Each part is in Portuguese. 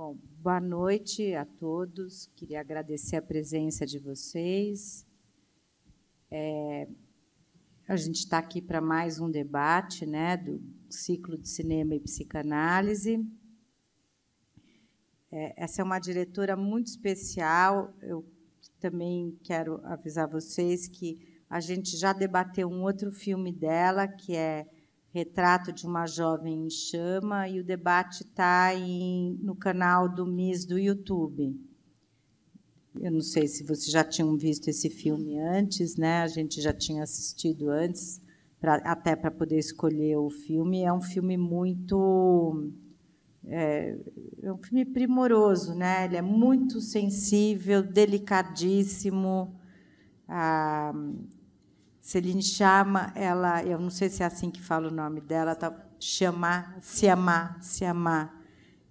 Bom, boa noite a todos. Queria agradecer a presença de vocês. É, a gente está aqui para mais um debate né, do ciclo de cinema e psicanálise. É, essa é uma diretora muito especial. Eu também quero avisar vocês que a gente já debateu um outro filme dela, que é Retrato de uma Jovem em Chama, e o debate está no canal do MIS do YouTube. Eu não sei se vocês já tinham visto esse filme antes, né? a gente já tinha assistido antes, pra, até para poder escolher o filme. É um filme muito. É, é um filme primoroso, né? ele é muito sensível, delicadíssimo. Ah, Celine chama ela, eu não sei se é assim que fala o nome dela, tá, chamar, se amar, se amar.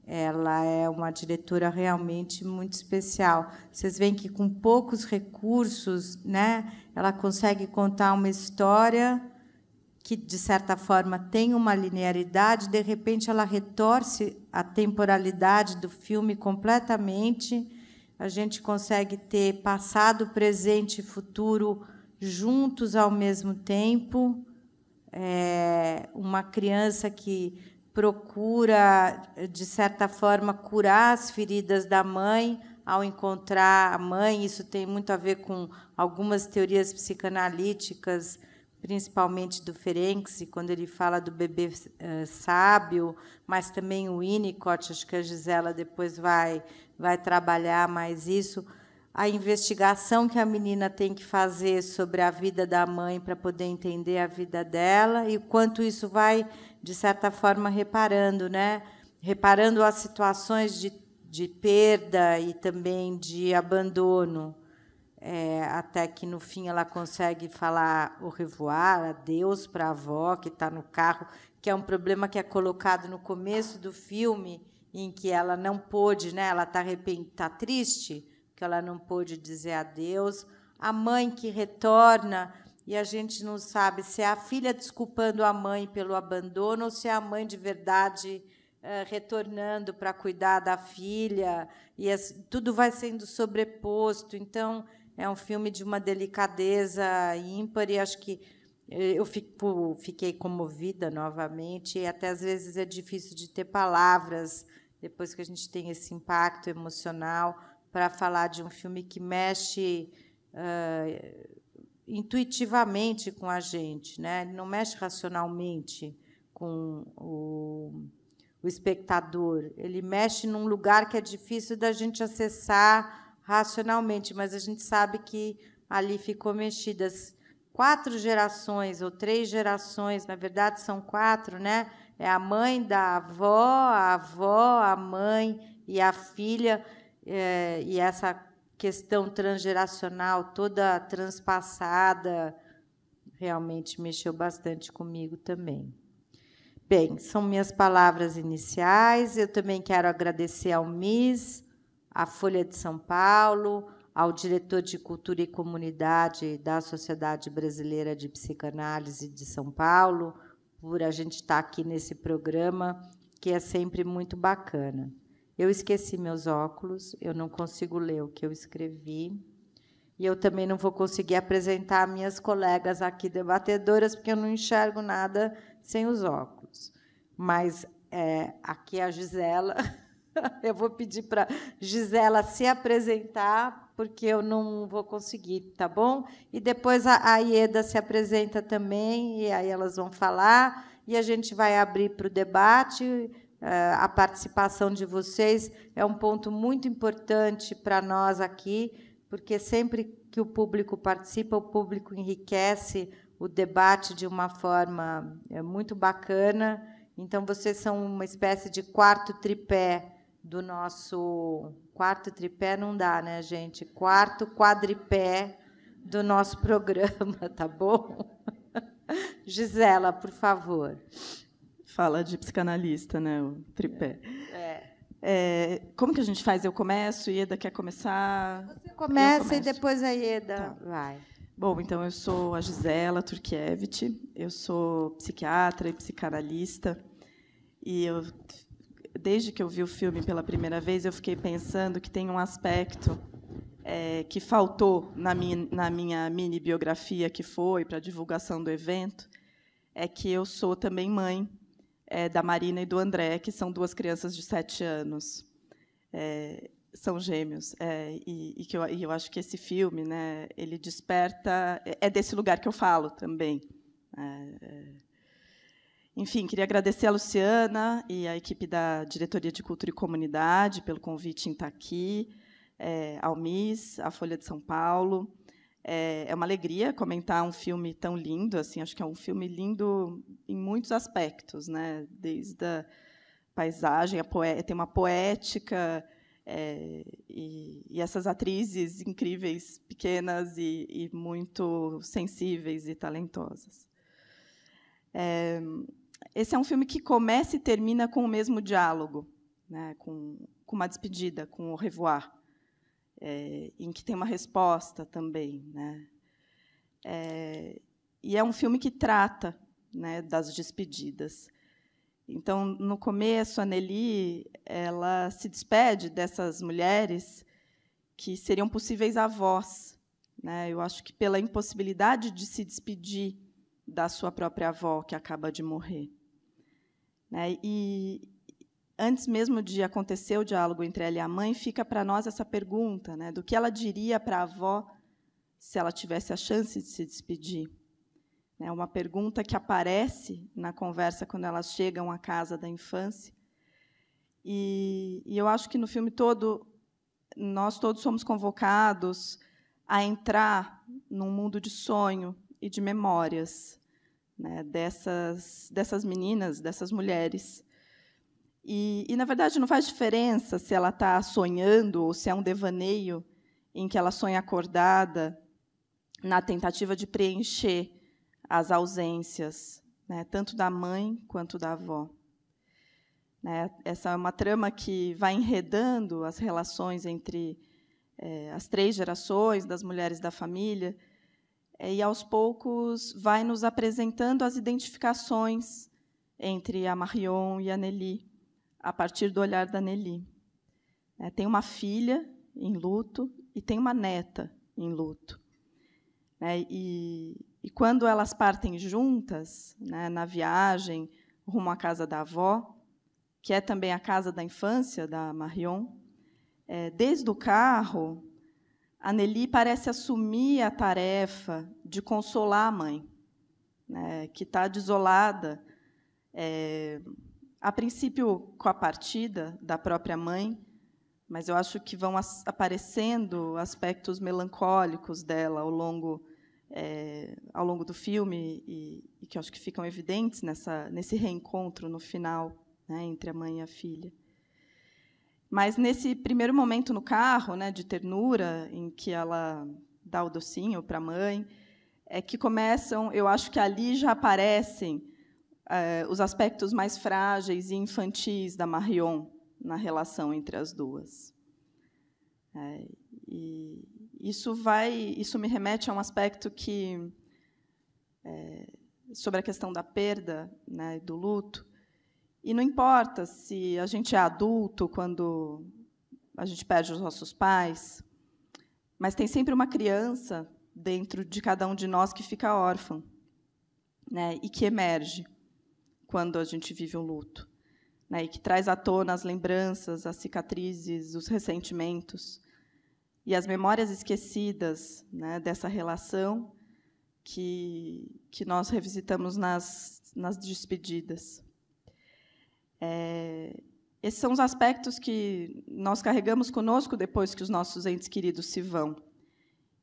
Ela é uma diretora realmente muito especial. Vocês veem que com poucos recursos, né, ela consegue contar uma história que de certa forma tem uma linearidade, de repente ela retorce a temporalidade do filme completamente. A gente consegue ter passado, presente e futuro juntos ao mesmo tempo. É uma criança que procura, de certa forma, curar as feridas da mãe ao encontrar a mãe. Isso tem muito a ver com algumas teorias psicanalíticas, principalmente do Ferenczi, quando ele fala do bebê é, sábio, mas também o Winnicott, acho que a Gisela depois vai, vai trabalhar mais isso a investigação que a menina tem que fazer sobre a vida da mãe para poder entender a vida dela e quanto isso vai de certa forma reparando, né? Reparando as situações de, de perda e também de abandono, é, até que no fim ela consegue falar o revoar, adeus para a avó que está no carro, que é um problema que é colocado no começo do filme em que ela não pôde, né? Ela está tá triste que ela não pôde dizer adeus, a mãe que retorna e a gente não sabe se é a filha desculpando a mãe pelo abandono ou se é a mãe de verdade eh, retornando para cuidar da filha e tudo vai sendo sobreposto então é um filme de uma delicadeza ímpar e acho que eh, eu fico, fiquei comovida novamente e até às vezes é difícil de ter palavras depois que a gente tem esse impacto emocional para falar de um filme que mexe uh, intuitivamente com a gente, né? Ele não mexe racionalmente com o, o espectador. Ele mexe num lugar que é difícil da gente acessar racionalmente, mas a gente sabe que ali ficou mexidas quatro gerações ou três gerações, na verdade são quatro, né? É a mãe da avó, a avó, a mãe e a filha é, e essa questão transgeracional toda transpassada realmente mexeu bastante comigo também. Bem, são minhas palavras iniciais. Eu também quero agradecer ao MIS, à Folha de São Paulo, ao diretor de Cultura e Comunidade da Sociedade Brasileira de Psicanálise de São Paulo, por a gente estar aqui nesse programa, que é sempre muito bacana. Eu esqueci meus óculos, eu não consigo ler o que eu escrevi. E eu também não vou conseguir apresentar minhas colegas aqui debatedoras, porque eu não enxergo nada sem os óculos. Mas é, aqui a Gisela. eu vou pedir para Gisela se apresentar, porque eu não vou conseguir, tá bom? E depois a Ieda se apresenta também, e aí elas vão falar, e a gente vai abrir para o debate ah, a participação de vocês é um ponto muito importante para nós aqui, porque sempre que o público participa, o público enriquece o debate de uma forma eh, muito bacana. Então, vocês são uma espécie de quarto tripé do nosso. Quarto tripé não dá, né, gente? Quarto quadripé do nosso programa, tá bom? Gisela, por favor fala de psicanalista, né? O tripé. É. é. é. como que a gente faz? Eu começo, Ieda quer começar? Você começa e depois a Ieda tá. vai. Bom, então eu sou a Gisela Turkiewicz, eu sou psiquiatra e psicanalista, e eu, desde que eu vi o filme pela primeira vez, eu fiquei pensando que tem um aspecto é, que faltou na minha, na minha mini biografia que foi para a divulgação do evento, é que eu sou também mãe é, da Marina e do André, que são duas crianças de sete anos. É, são gêmeos é, e, e, que eu, e eu acho que esse filme né ele desperta é, é desse lugar que eu falo também é, é, enfim queria agradecer a Luciana e a equipe da diretoria de cultura e comunidade pelo convite em estar aqui é, ao MIS, à Folha de São Paulo é, é uma alegria comentar um filme tão lindo, assim, acho que é um filme lindo em muitos aspectos, né? Desde a paisagem, a tem uma poética é, e, e, essas atrizes incríveis, pequenas e, e muito sensíveis e talentosas. É, esse é um filme que começa e termina com o mesmo diálogo, né? Com, com uma despedida, com o revoir é, em que tem uma resposta também. Né? É, e é um filme que trata né, das despedidas. Então, no começo, a Nelly ela se despede dessas mulheres que seriam possíveis avós. Né? Eu acho que pela impossibilidade de se despedir da sua própria avó que acaba de morrer. Né? E, antes mesmo de acontecer o diálogo entre ela e a mãe, fica para nós essa pergunta, né, do que ela diria para a avó se ela tivesse a chance de se despedir. É uma pergunta que aparece na conversa quando elas chegam à casa da infância. E, e eu acho que no filme todo, nós todos somos convocados a entrar num mundo de sonho e de memórias né, dessas, dessas meninas, dessas mulheres e, e, na verdade, não faz diferença se ela está sonhando ou se é um devaneio em que ela sonha acordada na tentativa de preencher as ausências, né, tanto da mãe quanto da avó. Né, essa é uma trama que vai enredando as relações entre é, as três gerações das mulheres da família, é, e aos poucos vai nos apresentando as identificações entre a Marion e a Nelly a partir do olhar da Nelly. É, tem uma filha em luto e tem uma neta em luto. É, e, e, quando elas partem juntas, né, na viagem rumo à casa da avó, que é também a casa da infância da Marion, é, desde o carro, a Nelly parece assumir a tarefa de consolar a mãe, né, que está desolada, é, a princípio com a partida da própria mãe, mas eu acho que vão aparecendo aspectos melancólicos dela ao longo é, ao longo do filme e, e, que eu acho que ficam evidentes nessa nesse reencontro no final né, entre a mãe e a filha. Mas nesse primeiro momento no carro, né, de ternura, em que ela dá o docinho para a mãe, é que começam, eu acho que ali já aparecem uh, os aspectos mais frágeis e infantis da Marion na relação entre as duas. É, e isso vai, isso me remete a um aspecto que é, sobre a questão da perda, né, do luto. E não importa se a gente é adulto quando a gente perde os nossos pais, mas tem sempre uma criança dentro de cada um de nós que fica órfã, né, e que emerge quando a gente vive um luto, né, e que traz à tona as lembranças, as cicatrizes, os ressentimentos e as memórias esquecidas né, dessa relação que, que nós revisitamos nas, nas despedidas. É, esses são os aspectos que nós carregamos conosco depois que os nossos entes queridos se vão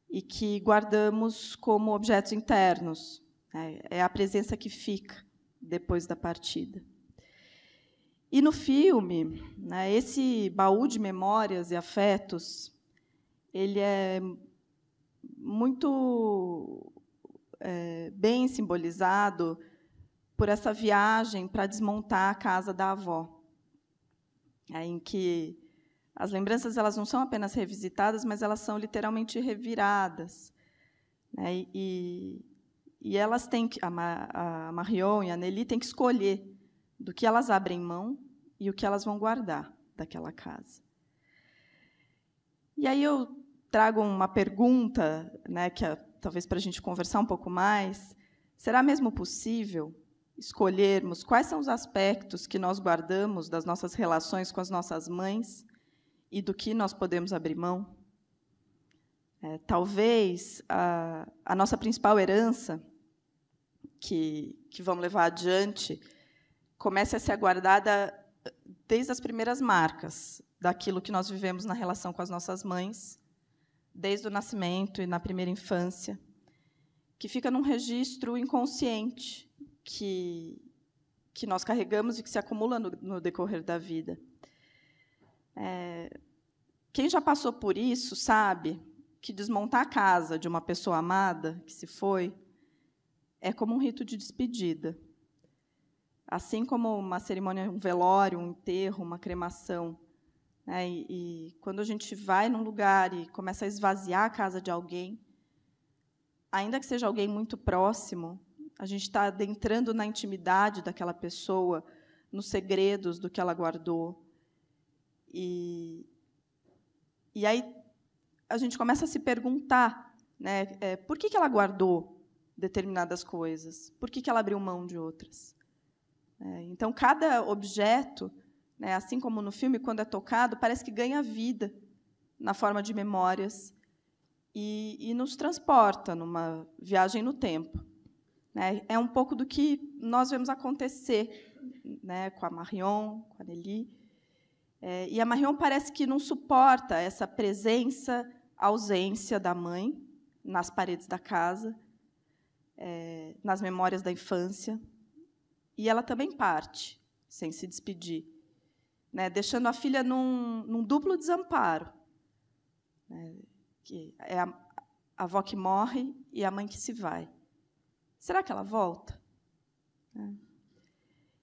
e que guardamos como objetos internos. Né, é a presença que fica depois da partida. E no filme, né, esse baú de memórias e afetos, ele é muito é, bem simbolizado por essa viagem para desmontar a casa da avó, né, em que as lembranças elas não são apenas revisitadas, mas elas são literalmente reviradas. Né? E, e elas têm que, a, Ma, a Marion e a Nelly têm que escolher do que elas abrem mão e o que elas vão guardar daquela casa. E aí eu trago uma pergunta, né, que é, talvez para a gente conversar um pouco mais. Será mesmo possível escolhermos quais são os aspectos que nós guardamos das nossas relações com as nossas mães e do que nós podemos abrir mão? É, talvez a, a nossa principal herança que, que vamos levar adiante comece a ser aguardada desde as primeiras marcas daquilo que nós vivemos na relação com as nossas mães, desde o nascimento e na primeira infância, que fica num registro inconsciente que, que nós carregamos e que se acumula no, no decorrer da vida. É, quem já passou por isso sabe que desmontar a casa de uma pessoa amada que se foi é como um rito de despedida. Assim como uma cerimônia, um velório, um enterro, uma cremação. Né? E, e quando a gente vai num lugar e começa a esvaziar a casa de alguém, ainda que seja alguém muito próximo, a gente está adentrando na intimidade daquela pessoa, nos segredos do que ela guardou. E, e aí a gente começa a se perguntar né, é, por que, que ela guardou determinadas coisas? Por que, que ela abriu mão de outras? É, então, cada objeto, né, assim como no filme, quando é tocado, parece que ganha vida na forma de memórias e, e nos transporta numa viagem no tempo. Né? É um pouco do que nós vemos acontecer né, com a Marion, com a Nelly. É, e a Marion parece que não suporta essa presença, ausência da mãe nas paredes da casa é, nas memórias da infância. E ela também parte, sem se despedir, né, deixando a filha num, num duplo desamparo. Né, que é a, a avó que morre e a mãe que se vai. Será que ela volta? É.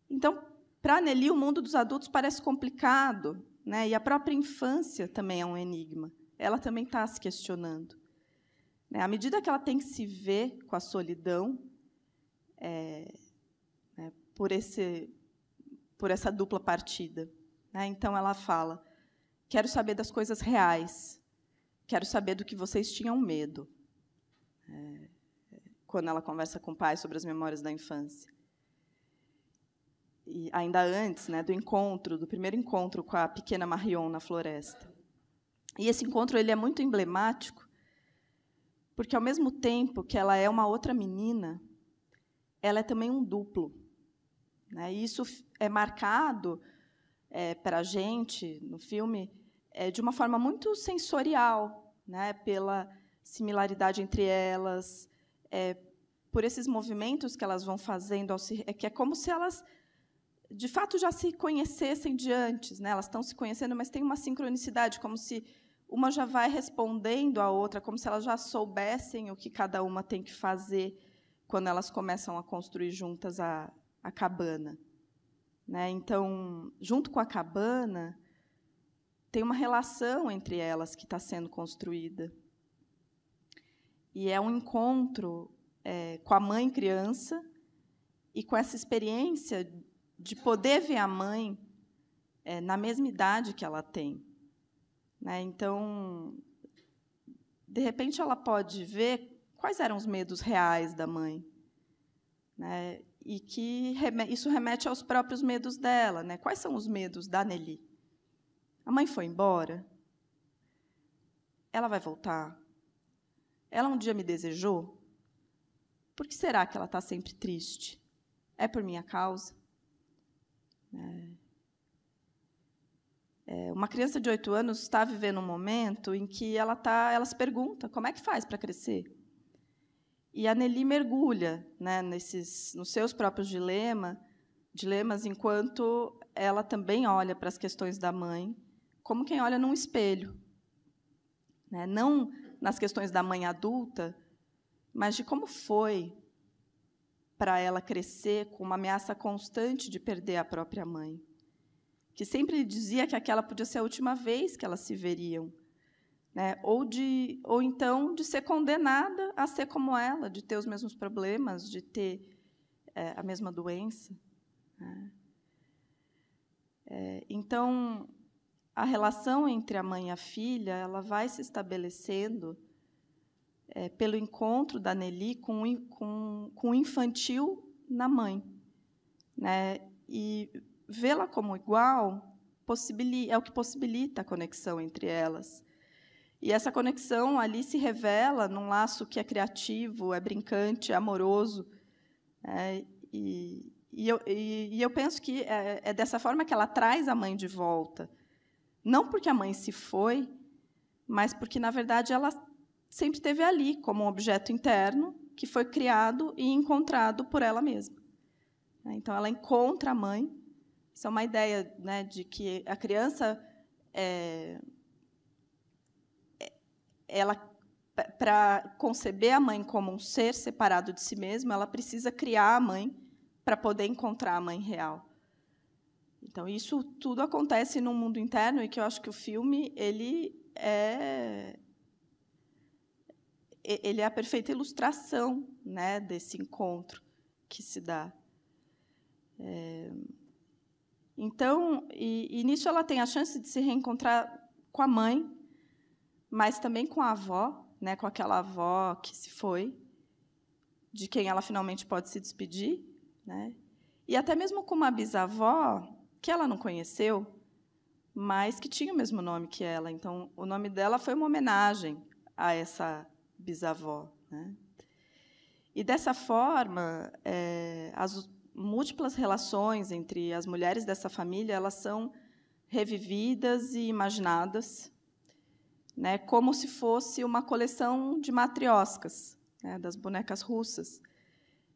Então, para Nelly, o mundo dos adultos parece complicado, né? e a própria infância também é um enigma. Ela também está se questionando. Né? À medida que ela tem que se ver com a solidão, é, né, por, esse, por essa dupla partida. Né? Então ela fala: quero saber das coisas reais, quero saber do que vocês tinham medo. É, quando ela conversa com o pai sobre as memórias da infância. E ainda antes né, do encontro, do primeiro encontro com a pequena Marion na floresta. E esse encontro ele é muito emblemático, porque ao mesmo tempo que ela é uma outra menina, ela é também um duplo. Né? E isso é marcado é, para a gente no filme é, de uma forma muito sensorial, né? pela similaridade entre elas, é, por esses movimentos que elas vão fazendo, se, é que é como se elas de fato já se conhecessem de antes, né? elas estão se conhecendo, mas tem uma sincronicidade, como se uma já vai respondendo à outra como se elas já soubessem o que cada uma tem que fazer quando elas começam a construir juntas a, a cabana. Né? Então, junto com a cabana, tem uma relação entre elas que está sendo construída. E é um encontro é, com a mãe criança e com essa experiência de poder ver a mãe é, na mesma idade que ela tem. Né? Então, de repente, ela pode ver quais eram os medos reais da mãe. Né? E que isso remete aos próprios medos dela. Né? Quais são os medos da Nelly? A mãe foi embora? Ela vai voltar? Ela um dia me desejou? Por que será que ela está sempre triste? É por minha causa? É. É, uma criança de 8 anos está vivendo um momento em que ela, tá, ela se pergunta como é que faz para crescer. E a Nelly mergulha né, nesses, nos seus próprios dilema, dilemas, enquanto ela também olha para as questões da mãe como quem olha num espelho. Né? Não nas questões da mãe adulta, mas de como foi para ela crescer com uma ameaça constante de perder a própria mãe que sempre dizia que aquela podia ser a última vez que elas se veriam, né? Ou de, ou então de ser condenada a ser como ela, de ter os mesmos problemas, de ter é, a mesma doença. Né? É, então, a relação entre a mãe e a filha, ela vai se estabelecendo é, pelo encontro da Nelly com, com, com o infantil na mãe, né? E vê-la como igual é o que possibilita a conexão entre elas. E essa conexão ali se revela num laço que é criativo, é brincante, é amoroso. É, e, e, eu, e, e, eu, penso que é, é dessa forma que ela traz a mãe de volta. Não porque a mãe se foi, mas porque, na verdade, ela sempre esteve ali, como um objeto interno que foi criado e encontrado por ela mesma. Então, ela encontra a mãe isso é uma ideia né, de que a criança é, é ela para conceber a mãe como um ser separado de si mesma, ela precisa criar a mãe para poder encontrar a mãe real. Então isso tudo acontece no mundo interno e que eu acho que o filme ele é ele é a perfeita ilustração né desse encontro que se dá. É... Então, e, e nisso ela tem a chance de se reencontrar com a mãe, mas também com a avó, né, com aquela avó que se foi, de quem ela finalmente pode se despedir, né? E até mesmo com uma bisavó que ela não conheceu, mas que tinha o mesmo nome que ela. Então, o nome dela foi uma homenagem a essa bisavó, né? E dessa forma, é, as múltiplas relações entre as mulheres dessa família, elas são revividas e imaginadas, né, como se fosse uma coleção de matrioscas, né, das bonecas russas,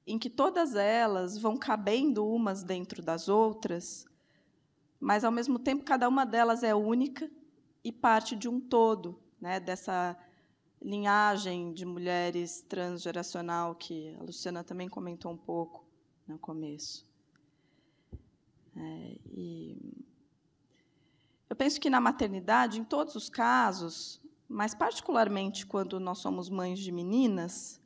em que todas elas vão cabendo umas dentro das outras, mas ao mesmo tempo cada uma delas é única e parte de um todo, né, dessa linhagem de mulheres transgeracional que a Luciana também comentou um pouco no começo. É, e eu penso que na maternidade, em todos os casos, mas particularmente quando nós somos mães de meninas,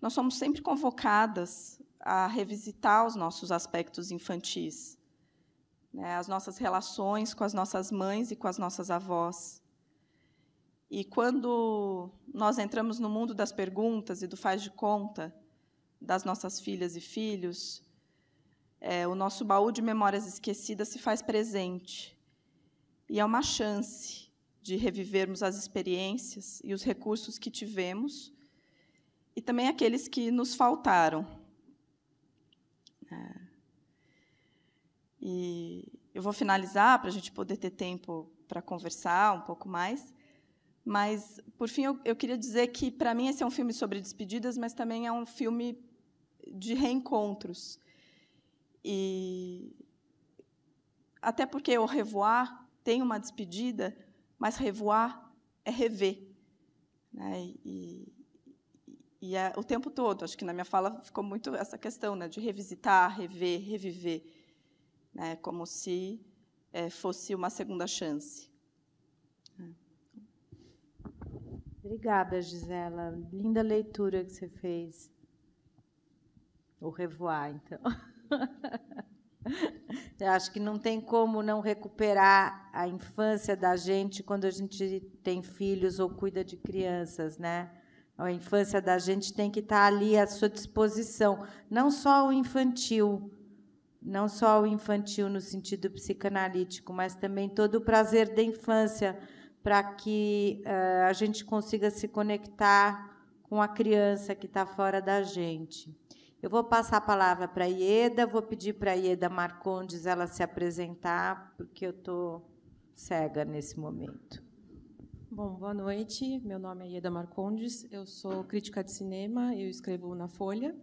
nós somos sempre convocadas a revisitar os nossos aspectos infantis, né, as nossas relações com as nossas mães e com as nossas avós. E quando nós entramos no mundo das perguntas e do faz de conta, das nossas filhas e filhos, é, o nosso baú de memórias esquecidas se faz presente. E é uma chance de revivermos as experiências e os recursos que tivemos e também aqueles que nos faltaram. É. E eu vou finalizar para a gente poder ter tempo para conversar um pouco mais. Mas, por fim, eu, eu queria dizer que, para mim, esse é um filme sobre despedidas, mas também é um filme de reencontros. E até porque o revoar tem uma despedida, mas revoar é rever. Né? E, e é o tempo todo. Acho que na minha fala ficou muito essa questão né, de revisitar, rever, reviver, né, como se é, fosse uma segunda chance. Obrigada, Gisela. Linda leitura que você fez. O revoar, então. Eu acho que não tem como não recuperar a infância da gente quando a gente tem filhos ou cuida de crianças, né? A infância da gente tem que estar tá ali à sua disposição, não só o infantil, não só o infantil no sentido psicanalítico, mas também todo o prazer da infância, para que uh, a gente consiga se conectar com a criança que está fora da gente. Eu vou passar a palavra para a Ieda, vou pedir para a Ieda Marcondes ela se apresentar, porque eu estou cega nesse momento. Bom, boa noite. Meu nome é Ieda Marcondes, eu sou crítica de cinema, eu escrevo na Folha.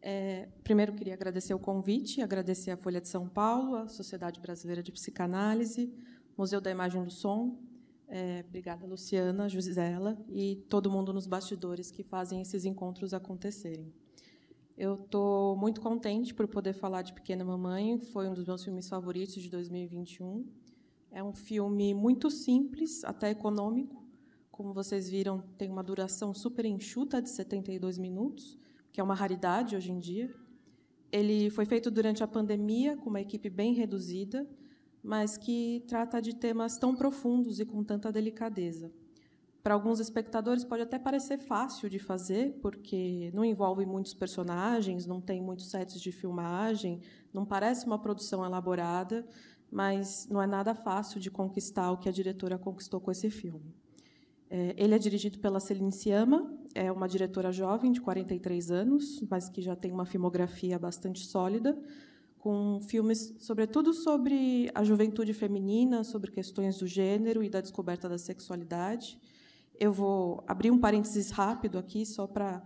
É, primeiro, queria agradecer o convite, agradecer a Folha de São Paulo, a Sociedade Brasileira de Psicanálise, Museu da Imagem do Som. É, obrigada, Luciana, Gisela e todo mundo nos bastidores que fazem esses encontros acontecerem. Eu estou muito contente por poder falar de Pequena Mamãe, foi um dos meus filmes favoritos de 2021. É um filme muito simples, até econômico. Como vocês viram, tem uma duração super enxuta de 72 minutos, que é uma raridade hoje em dia. Ele foi feito durante a pandemia, com uma equipe bem reduzida, mas que trata de temas tão profundos e com tanta delicadeza para alguns espectadores pode até parecer fácil de fazer, porque não envolve muitos personagens, não tem muitos sets de filmagem, não parece uma produção elaborada, mas não é nada fácil de conquistar o que a diretora conquistou com esse filme. É, ele é dirigido pela Celine Siama, é uma diretora jovem de 43 anos, mas que já tem uma filmografia bastante sólida, com filmes, sobretudo, sobre a juventude feminina, sobre questões do gênero e da descoberta da sexualidade. Eu vou abrir um parênteses rápido aqui, só para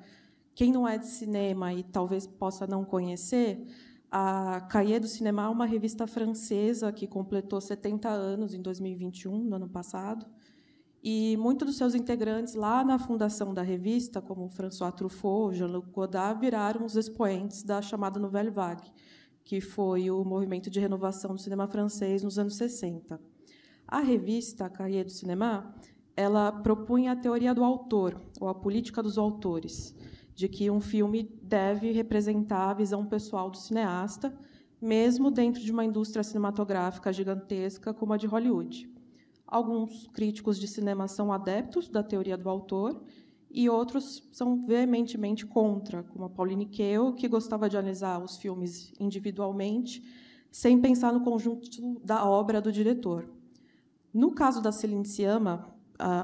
quem não é de cinema e talvez possa não conhecer. A Cahiers do Cinema é uma revista francesa que completou 70 anos em 2021, no ano passado. E muitos dos seus integrantes lá na fundação da revista, como François Truffaut, Jean-Luc Godard, viraram os expoentes da chamada Nouvelle Vague, que foi o movimento de renovação do cinema francês nos anos 60. A revista Cahiers do Cinema ela propunha a teoria do autor, ou a política dos autores, de que um filme deve representar a visão pessoal do cineasta, mesmo dentro de uma indústria cinematográfica gigantesca como a de Hollywood. Alguns críticos de cinema são adeptos da teoria do autor e outros são veementemente contra, como a Pauline Kael, que gostava de analisar os filmes individualmente, sem pensar no conjunto da obra do diretor. No caso da Celine Sciamma,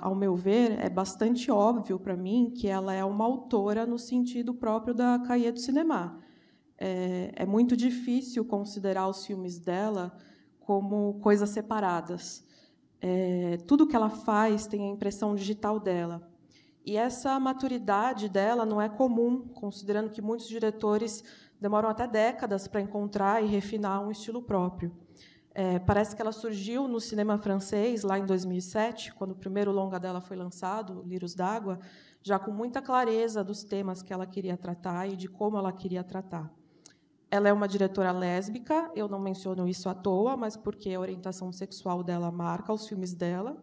ao meu ver, é bastante óbvio para mim que ela é uma autora no sentido próprio da Caia do Cinema. É, é, muito difícil considerar os filmes dela como coisas separadas. É, tudo que ela faz tem a impressão digital dela. E essa maturidade dela não é comum, considerando que muitos diretores demoram até décadas para encontrar e refinar um estilo próprio. É, parece que ela surgiu no cinema francês, lá em 2007, quando o primeiro longa dela foi lançado, Lírios d'Água, já com muita clareza dos temas que ela queria tratar e de como ela queria tratar. Ela é uma diretora lésbica, eu não menciono isso à toa, mas porque a orientação sexual dela marca os filmes dela.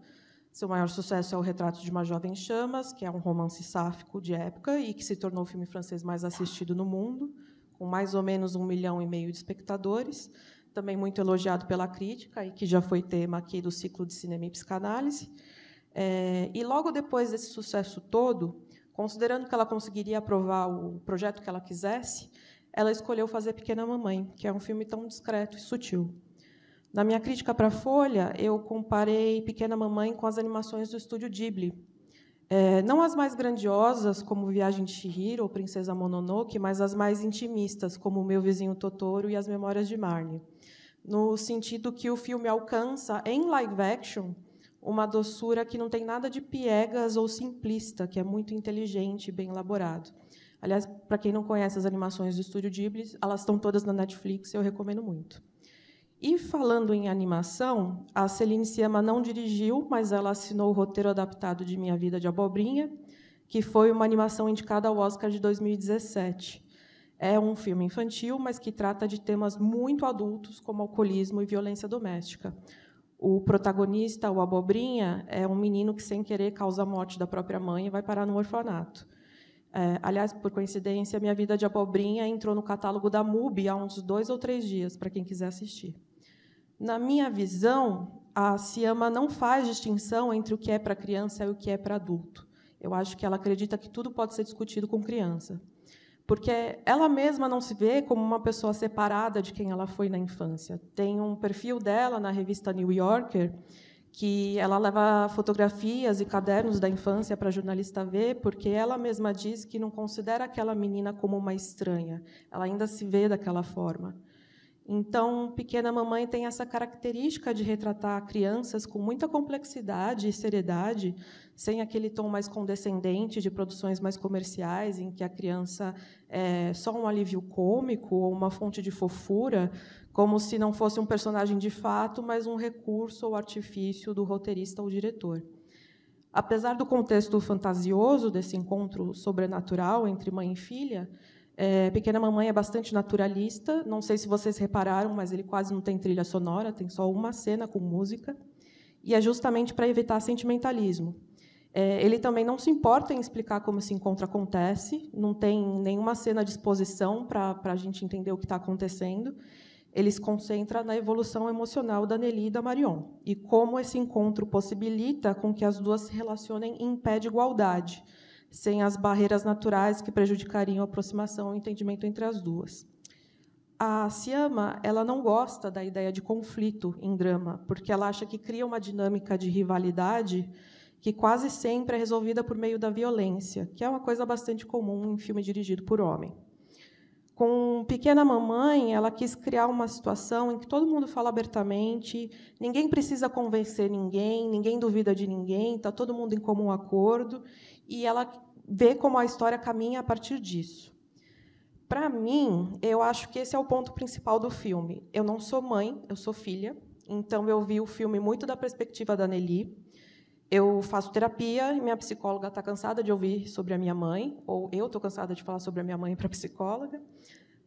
Seu maior sucesso é O Retrato de uma Jovem Chamas, que é um romance sáfico de época e que se tornou o filme francês mais assistido no mundo, com mais ou menos um milhão e meio de espectadores também muito elogiado pela crítica e que já foi tema aqui do ciclo de cinema e psicanálise. É, e logo depois desse sucesso todo, considerando que ela conseguiria aprovar o projeto que ela quisesse, ela escolheu fazer Pequena Mamãe, que é um filme tão discreto e sutil. Na minha crítica para a Folha, eu comparei Pequena Mamãe com as animações do estúdio Ghibli. É, não as mais grandiosas, como Viagem de Chihiro ou Princesa Mononoke, mas as mais intimistas, como Meu Vizinho Totoro e As Memórias de Marne no sentido que o filme alcança, em live action, uma doçura que não tem nada de piegas ou simplista, que é muito inteligente e bem elaborado. Aliás, para quem não conhece as animações do estúdio Ghibli, elas estão todas na Netflix, eu recomendo muito. E falando em animação, a Celine Sciamma não dirigiu, mas ela assinou o roteiro adaptado de Minha Vida de Abobrinha, que foi uma animação indicada ao Oscar de 2017. É um filme infantil, mas que trata de temas muito adultos, como alcoolismo e violência doméstica. O protagonista, o Abobrinha, é um menino que, sem querer, causa a morte da própria mãe e vai parar no orfanato. É, aliás, por coincidência, minha vida de abobrinha entrou no catálogo da MUBI há uns dois ou três dias, para quem quiser assistir. Na minha visão, a Ciama não faz distinção entre o que é para criança e o que é para adulto. Eu acho que ela acredita que tudo pode ser discutido com criança porque ela mesma não se vê como uma pessoa separada de quem ela foi na infância. Tem um perfil dela na revista New Yorker que ela leva fotografias e cadernos da infância para a jornalista ver, porque ela mesma diz que não considera aquela menina como uma estranha. Ela ainda se vê daquela forma. Então, Pequena Mamãe tem essa característica de retratar crianças com muita complexidade e seriedade, sem aquele tom mais condescendente de produções mais comerciais, em que a criança é só um alívio cômico ou uma fonte de fofura, como se não fosse um personagem de fato, mas um recurso ou artifício do roteirista ou diretor. Apesar do contexto fantasioso desse encontro sobrenatural entre mãe e filha, é, Pequena Mamãe é bastante naturalista. Não sei se vocês repararam, mas ele quase não tem trilha sonora, tem só uma cena com música. E é justamente para evitar sentimentalismo. É, ele também não se importa em explicar como esse encontro acontece, não tem nenhuma cena de exposição para a gente entender o que está acontecendo. Ele se concentra na evolução emocional da Nelly e da Marion e como esse encontro possibilita com que as duas se relacionem em pé de igualdade, sem as barreiras naturais que prejudicariam a aproximação e o entendimento entre as duas. A Siama ela não gosta da ideia de conflito em drama, porque ela acha que cria uma dinâmica de rivalidade que quase sempre é resolvida por meio da violência, que é uma coisa bastante comum em filme dirigido por homem. Com Pequena Mamãe, ela quis criar uma situação em que todo mundo fala abertamente, ninguém precisa convencer ninguém, ninguém duvida de ninguém, está todo mundo em comum acordo, e ela vê como a história caminha a partir disso. Para mim, eu acho que esse é o ponto principal do filme. Eu não sou mãe, eu sou filha, então eu vi o filme muito da perspectiva da Nelly, eu faço terapia e minha psicóloga está cansada de ouvir sobre a minha mãe, ou eu estou cansada de falar sobre a minha mãe para a psicóloga,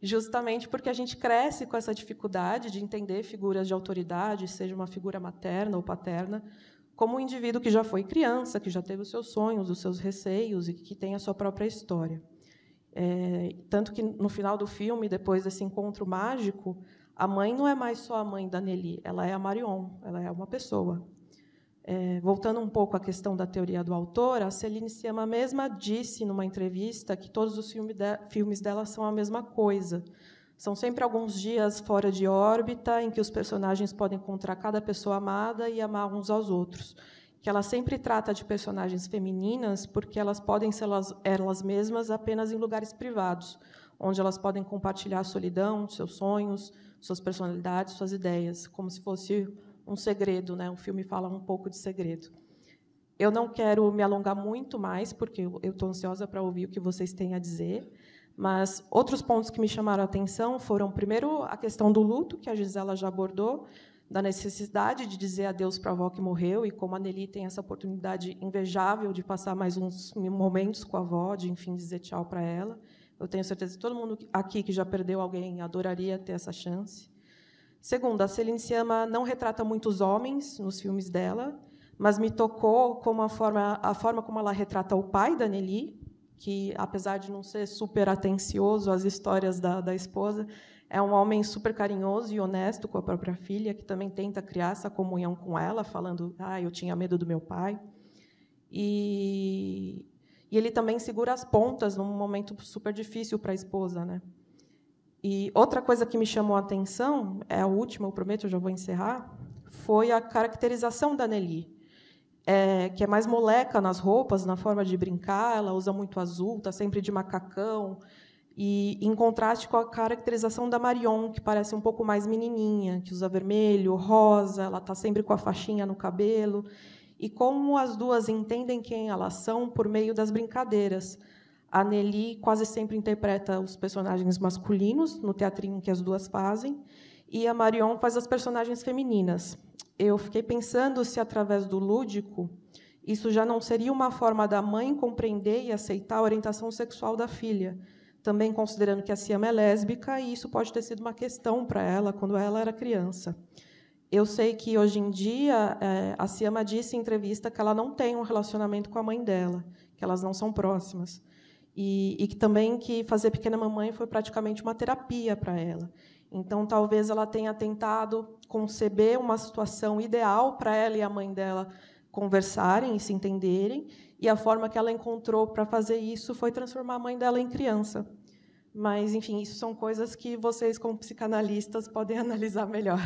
justamente porque a gente cresce com essa dificuldade de entender figuras de autoridade, seja uma figura materna ou paterna, como um indivíduo que já foi criança, que já teve os seus sonhos, os seus receios e que tem a sua própria história. É, tanto que no final do filme, depois desse encontro mágico, a mãe não é mais só a mãe da Nelly, ela é a Marion, ela é uma pessoa, é, voltando um pouco à questão da teoria do autor, a Celine Sciamma mesma disse numa entrevista que todos os filme de, filmes dela são a mesma coisa. São sempre alguns dias fora de órbita em que os personagens podem encontrar cada pessoa amada e amar uns aos outros. Que ela sempre trata de personagens femininas porque elas podem ser elas, elas mesmas apenas em lugares privados, onde elas podem compartilhar a solidão, seus sonhos, suas personalidades, suas ideias, como se fosse um segredo, né? O filme fala um pouco de segredo. Eu não quero me alongar muito mais, porque eu estou ansiosa para ouvir o que vocês têm a dizer. Mas outros pontos que me chamaram a atenção foram, primeiro, a questão do luto, que a Gisela já abordou, da necessidade de dizer adeus para a avó que morreu, e como a Nelly tem essa oportunidade invejável de passar mais uns momentos com a avó, de, enfim, dizer tchau para ela. Eu tenho certeza que todo mundo aqui que já perdeu alguém adoraria ter essa chance. Segundo, a Celine Sciamma não retrata muitos homens nos filmes dela, mas me tocou como a forma, a forma como ela retrata o pai da Nelly, que, apesar de não ser super atencioso às histórias da, da esposa, é um homem super carinhoso e honesto com a própria filha, que também tenta criar essa comunhão com ela, falando: ah, eu tinha medo do meu pai. E, e ele também segura as pontas num momento super difícil para a esposa, né? E outra coisa que me chamou a atenção, é a última, eu prometo, eu já vou encerrar, foi a caracterização da Nelly, é, que é mais moleca nas roupas, na forma de brincar, ela usa muito azul, está sempre de macacão, e em contraste com a caracterização da Marion, que parece um pouco mais menininha, que usa vermelho, rosa, ela está sempre com a faixinha no cabelo. E como as duas entendem quem elas são por meio das brincadeiras. A Nelly quase sempre interpreta os personagens masculinos, no teatrinho que as duas fazem, e a Marion faz as personagens femininas. Eu fiquei pensando se, através do lúdico, isso já não seria uma forma da mãe compreender e aceitar a orientação sexual da filha, também considerando que a Siama é lésbica e isso pode ter sido uma questão para ela quando ela era criança. Eu sei que hoje em dia é, a Siama disse em entrevista que ela não tem um relacionamento com a mãe dela, que elas não são próximas. E, e que também que fazer Pequena Mamãe foi praticamente uma terapia para ela. Então, talvez ela tenha tentado conceber uma situação ideal para ela e a mãe dela conversarem e se entenderem, e a forma que ela encontrou para fazer isso foi transformar a mãe dela em criança. Mas, enfim, isso são coisas que vocês, como psicanalistas, podem analisar melhor.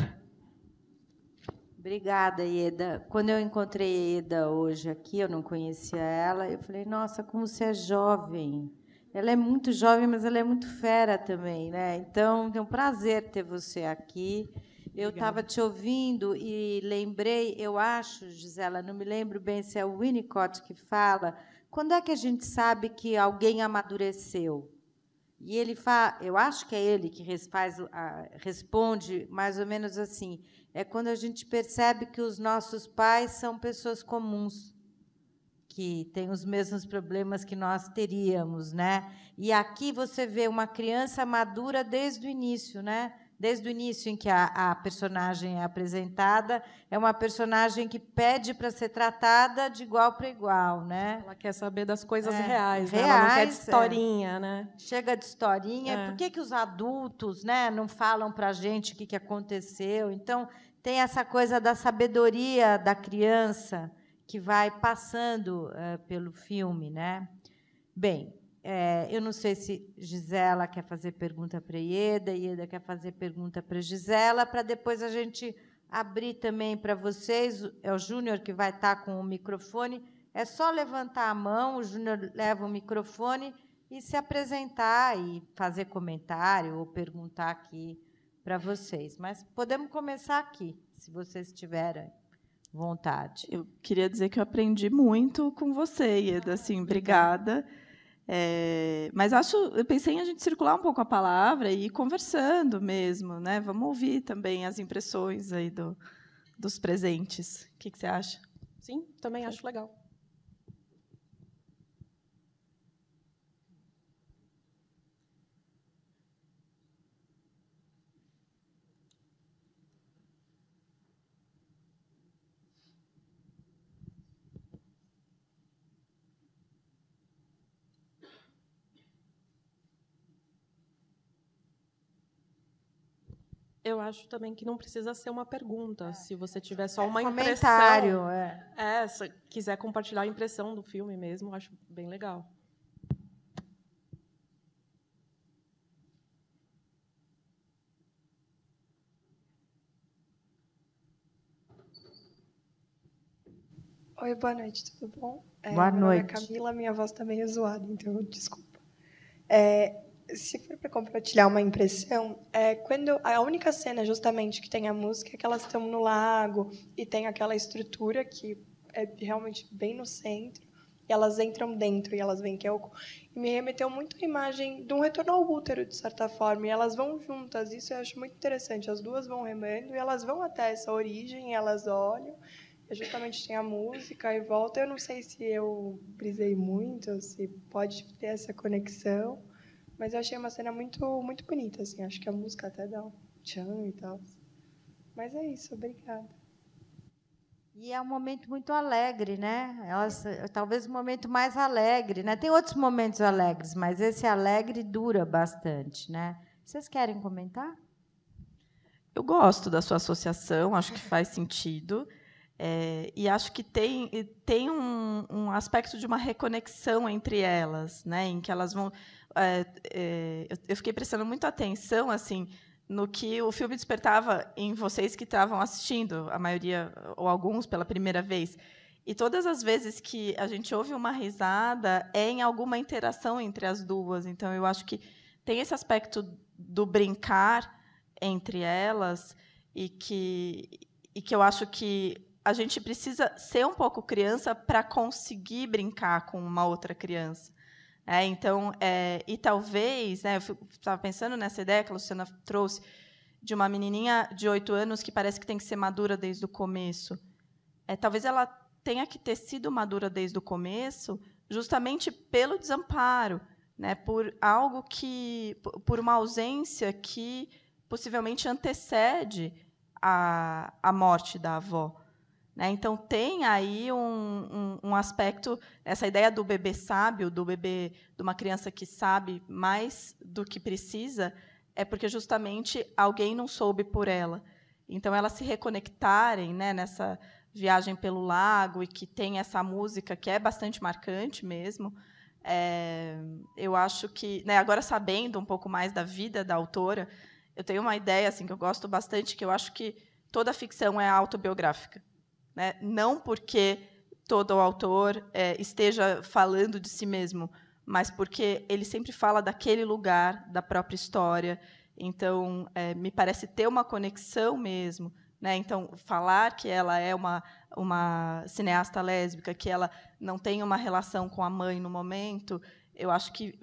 Obrigada, Ieda. Quando eu encontrei a Ieda hoje aqui, eu não conhecia ela, eu falei, nossa, como você é jovem. Ela é muito jovem, mas ela é muito fera também, né? Então, é um prazer ter você aqui. Eu estava te ouvindo e lembrei, eu acho, Gisela, não me lembro bem se é o Winnicott que fala, quando é que a gente sabe que alguém amadureceu? E ele fala, eu acho que é ele que responde mais ou menos assim, é quando a gente percebe que os nossos pais são pessoas comuns, que têm os mesmos problemas que nós teríamos, né? E aqui você vê uma criança madura desde o início, né? desde o início em que a, a personagem é apresentada, é uma personagem que pede para ser tratada de igual para igual, né? Ela quer saber das coisas é, reais, reais, né? Ela não quer de é. historinha, é. né? Chega de historinha. É. Por que, que os adultos, né, não falam para a gente o que, que aconteceu? Então tem essa coisa da sabedoria da criança que vai passando uh, pelo filme, né? Bem, é, eu não sei se Gisela quer fazer pergunta para Ieda, Ieda quer fazer pergunta para Gisela, para depois a gente abrir também para vocês. É o Júnior que vai estar tá com o microfone. É só levantar a mão, o Júnior leva o microfone e se apresentar e fazer comentário ou perguntar aqui para vocês. Mas podemos começar aqui, se vocês tiverem vontade. Eu queria dizer que eu aprendi muito com você, Ieda. Assim, ah, obrigada. obrigada é, mas acho, eu pensei em a gente circular um pouco a palavra e ir conversando mesmo, né? Vamos ouvir também as impressões aí do, dos presentes. O que, que você acha? Sim, também Sim. acho legal. Eu acho também que não precisa ser uma pergunta. É. Se você é, tiver é só uma é, impressão. Comentário, é. é. se quiser compartilhar a impressão do filme mesmo, acho bem legal. Oi, boa noite, tudo bom? É, boa noite. Camila, minha voz está meio zoada, então desculpa. É, se for para compartilhar uma impressão, é quando a única cena justamente que tem a música é que elas estão no lago e tem aquela estrutura que é realmente bem no centro. E elas entram dentro e elas vêm que é E me remeteu muito à imagem de um retorno ao útero, de certa forma. E elas vão juntas, isso eu acho muito interessante. As duas vão remando e elas vão até essa origem, elas olham. E justamente tem a música e volta. Eu não sei se eu brisei muito, se pode ter essa conexão. Mas eu achei uma cena muito, muito bonita, assim. Acho que a música até dá um tchan e tal. Mas é isso, obrigada. E é um momento muito alegre, né? Nossa, é talvez o um momento mais alegre, né? Tem outros momentos alegres, mas esse alegre dura bastante, né? Vocês querem comentar? Eu gosto da sua associação, acho que faz sentido. É, e acho que tem, tem um, um aspecto de uma reconexão entre elas, né? Em que elas vão é, é, eu fiquei prestando muita atenção, assim, no que o filme despertava em vocês que estavam assistindo, a maioria ou alguns pela primeira vez. E todas as vezes que a gente ouve uma risada é em alguma interação entre as duas. Então eu acho que tem esse aspecto do brincar entre elas e que e que eu acho que a gente precisa ser um pouco criança para conseguir brincar com uma outra criança. É, então, é, e talvez, né, eu estava pensando nessa ideia que a Luciana trouxe, de uma menininha de oito anos que parece que tem que ser madura desde o começo. É, talvez ela tenha que ter sido madura desde o começo, justamente pelo desamparo, né, por algo que, por uma ausência que possivelmente antecede a, a morte da avó. Né? Então, tem aí um, um, um, aspecto, essa ideia do bebê sábio, do bebê, de uma criança que sabe mais do que precisa, é porque justamente alguém não soube por ela. Então, elas se reconectarem né, nessa viagem pelo lago e que tem essa música que é bastante marcante mesmo. É, eu acho que, né, agora sabendo um pouco mais da vida da autora, eu tenho uma ideia assim que eu gosto bastante, que eu acho que toda ficção é autobiográfica. Né? Não porque todo autor é, esteja falando de si mesmo, mas porque ele sempre fala daquele lugar, da própria história. Então, é, me parece ter uma conexão mesmo. Né? Então, falar que ela é uma, uma cineasta lésbica, que ela não tem uma relação com a mãe no momento, eu acho que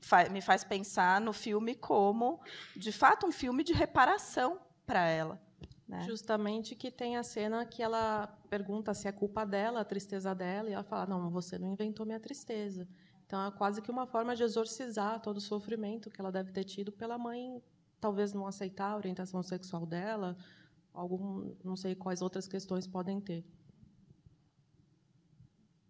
fa me faz pensar no filme como, de fato, um filme de reparação para ela. Né? Justamente que tem a cena que ela pergunta se é culpa dela, a tristeza dela, e ela fala: Não, você não inventou minha tristeza. Então é quase que uma forma de exorcizar todo o sofrimento que ela deve ter tido pela mãe, talvez não aceitar a orientação sexual dela, algum, não sei quais outras questões podem ter.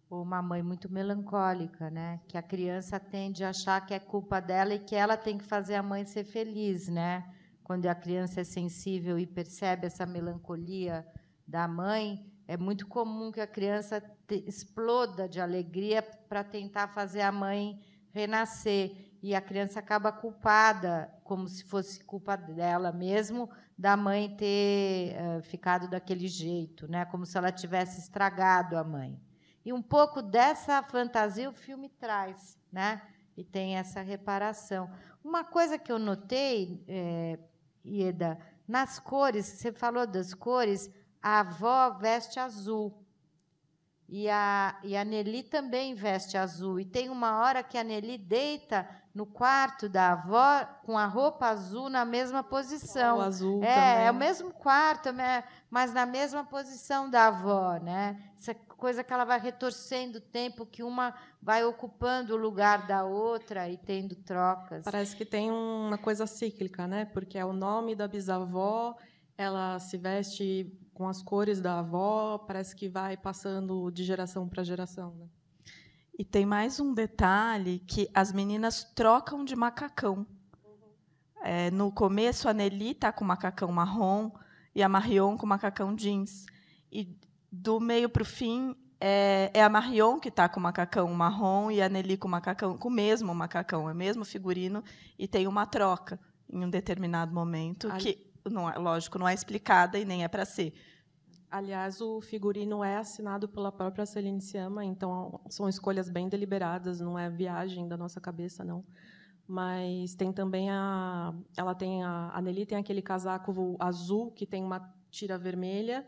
Ou uma mãe muito melancólica, né? Que a criança tende a achar que é culpa dela e que ela tem que fazer a mãe ser feliz, né? quando a criança é sensível e percebe essa melancolia da mãe, é muito comum que a criança te, exploda de alegria para tentar fazer a mãe renascer. E a criança acaba culpada, como se fosse culpa dela mesmo, da mãe ter uh, ficado daquele jeito, né? como se ela tivesse estragado a mãe. E um pouco dessa fantasia o filme traz, né? e tem essa reparação. Uma coisa que eu notei, é, Ieda, nas cores, você falou das cores, a avó veste azul. E a, e a Nelly também veste azul. E tem uma hora que a Nelly deita no quarto da avó com a roupa azul na mesma posição. O azul é, também. é o mesmo quarto, né? mas na mesma posição da avó, né? Essa coisa que ela vai retorcendo o tempo, que uma vai ocupando o lugar da outra e tendo trocas. Parece que tem uma coisa cíclica, né? Porque é o nome da bisavó, ela se veste com as cores da avó, parece que vai passando de geração para geração, né? E tem mais um detalhe que as meninas trocam de macacão. Uhum. É, no começo, a Nelly está com macacão marrom e a Marion com macacão jeans. E do meio para o fim, é, é, a Marion que está com o macacão marrom e a Nelly com o macacão, com o mesmo macacão, é o mesmo figurino, e tem uma troca em um determinado momento, Ali... que, não, é, lógico, não é explicada e nem é para ser. Aliás, o figurino é assinado pela própria Celine Sciamma, então são escolhas bem deliberadas, não é viagem da nossa cabeça, não. Mas tem também a, ela tem a, a Nelly tem aquele casaco azul que tem uma tira vermelha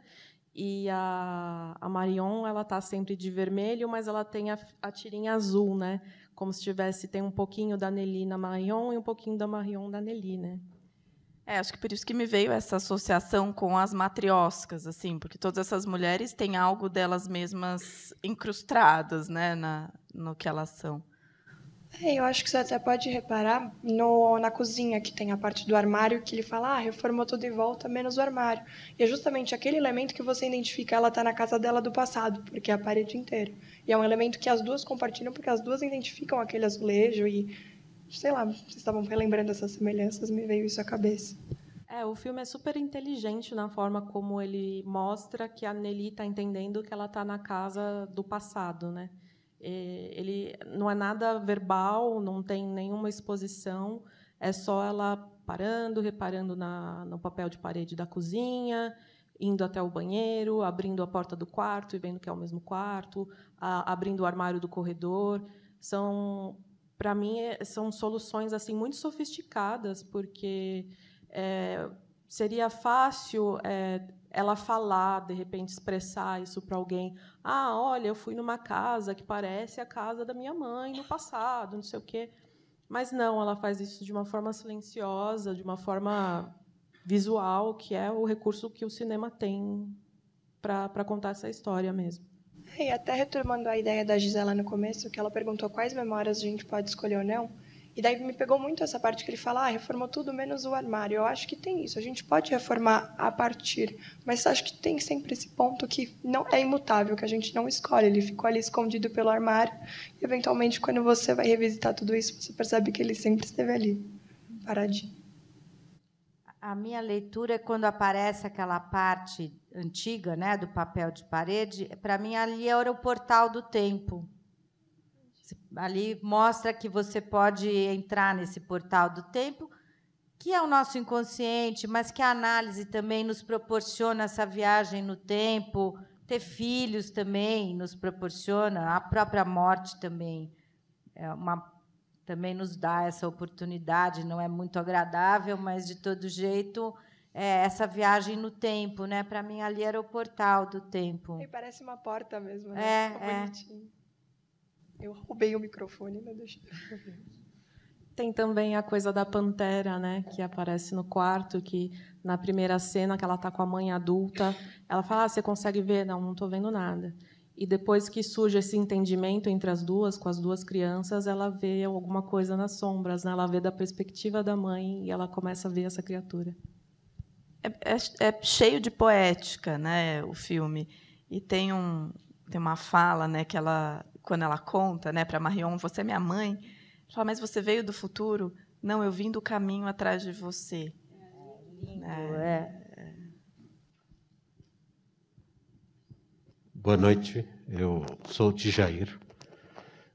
e a, a Marion, ela tá sempre de vermelho, mas ela tem a, a tirinha azul, né? Como se tivesse, tem um pouquinho da Nelly na Marion e um pouquinho da Marion da Nelly, né? É, acho que por isso que me veio essa associação com as matrioscas, assim, porque todas essas mulheres têm algo delas mesmas incrustadas, né, na, no que elas são. É, eu acho que você até pode reparar no, na cozinha, que tem a parte do armário, que ele fala, ah, reformou tudo e volta, menos o armário. E é justamente aquele elemento que você identifica, ela está na casa dela do passado, porque é a parede inteira. E é um elemento que as duas compartilham, porque as duas identificam aquele azulejo e, sei lá, vocês estavam relembrando essas semelhanças, me veio isso à cabeça. É, o filme é super inteligente na forma como ele mostra que a Nelly está entendendo que ela está na casa do passado, né? ele não é nada verbal, não tem nenhuma exposição, é só ela parando, reparando na, no papel de parede da cozinha, indo até o banheiro, abrindo a porta do quarto e vendo que é o mesmo quarto, a, abrindo o armário do corredor. São, para mim, é, são soluções assim muito sofisticadas, porque é, seria fácil é, ela falar, de repente expressar isso para alguém. Ah, olha, eu fui numa casa que parece a casa da minha mãe no passado, não sei o quê. Mas não, ela faz isso de uma forma silenciosa, de uma forma visual, que é o recurso que o cinema tem para contar essa história mesmo. E até retomando a ideia da Gisela no começo, que ela perguntou quais memórias a gente pode escolher ou não, e daí me pegou muito essa parte que ele fala, ah, reformou tudo menos o armário. Eu acho que tem isso. A gente pode reformar a partir, mas acho que tem sempre esse ponto que não é imutável, que a gente não escolhe. Ele ficou ali escondido pelo armário. E eventualmente, quando você vai revisitar tudo isso, você percebe que ele sempre esteve ali, paradinho. A minha leitura é quando aparece aquela parte antiga, né, do papel de parede. Para mim ali era o portal do tempo Ali mostra que você pode entrar nesse portal do tempo, que é o nosso inconsciente, mas que a análise também nos proporciona essa viagem no tempo, ter filhos também nos proporciona, a própria morte também é uma também nos dá essa oportunidade, não é muito agradável, mas de todo jeito é, essa viagem no tempo, né? Para mim ali era o portal do tempo. E parece uma porta mesmo, né? É, é. bonitinho. Eu roubei o microfone, mas deixa eu ver. Tem também a coisa da pantera, né, que aparece no quarto, que na primeira cena que ela está com a mãe adulta, ela fala: ah, "Você consegue ver? Não, não estou vendo nada". E depois que surge esse entendimento entre as duas, com as duas crianças, ela vê alguma coisa nas sombras, né? Ela vê da perspectiva da mãe e ela começa a ver essa criatura. É, é, é cheio de poética, né, o filme. E tem um tem uma fala, né, que ela quando ela conta, né, para Marion, você é minha mãe. Ela fala, mas você veio do futuro? Não, eu vim do caminho atrás de você. É. é. é. Boa noite, eu sou o Tijair.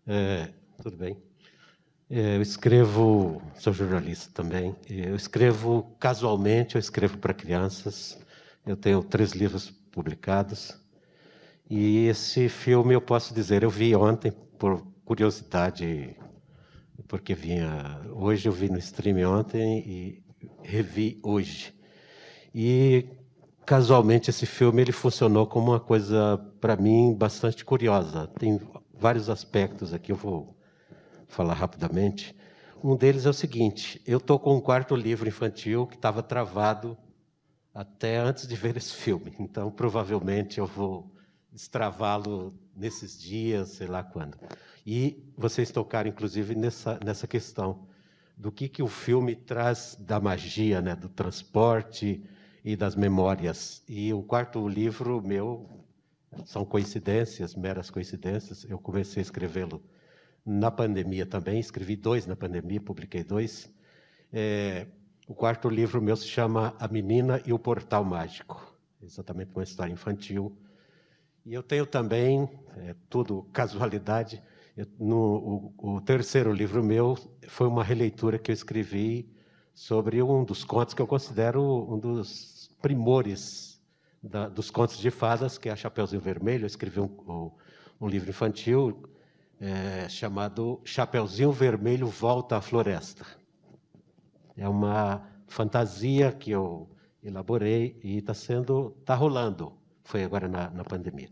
É, tudo bem? É, eu escrevo, sou jornalista também. Eu escrevo casualmente, eu escrevo para crianças. Eu tenho três livros publicados. E esse filme eu posso dizer, eu vi ontem por curiosidade, porque vinha hoje eu vi no stream ontem e revi hoje. E casualmente esse filme ele funcionou como uma coisa para mim bastante curiosa. Tem vários aspectos aqui, eu vou falar rapidamente. Um deles é o seguinte: eu estou com um quarto livro infantil que estava travado até antes de ver esse filme, então provavelmente eu vou destravá-lo nesses dias, sei lá quando. E vocês tocaram, inclusive, nessa, nessa questão do que, que o filme traz da magia, né, do transporte e das memórias. E o quarto livro meu são coincidências, meras coincidências. Eu comecei a escrevê-lo na pandemia também, escrevi dois na pandemia, publiquei dois. É, o quarto livro meu se chama A Menina e o Portal Mágico, exatamente uma história infantil e eu tenho também, é tudo casualidade, eu, no, o, o, terceiro livro meu foi uma releitura que eu escrevi sobre um dos contos que eu considero um dos primores da, dos contos de fadas, que é a Chapeuzinho Vermelho. Eu escrevi um, um livro infantil é, chamado Chapeuzinho Vermelho Volta à Floresta. É uma fantasia que eu elaborei e está sendo, está rolando foi agora na, na pandemia.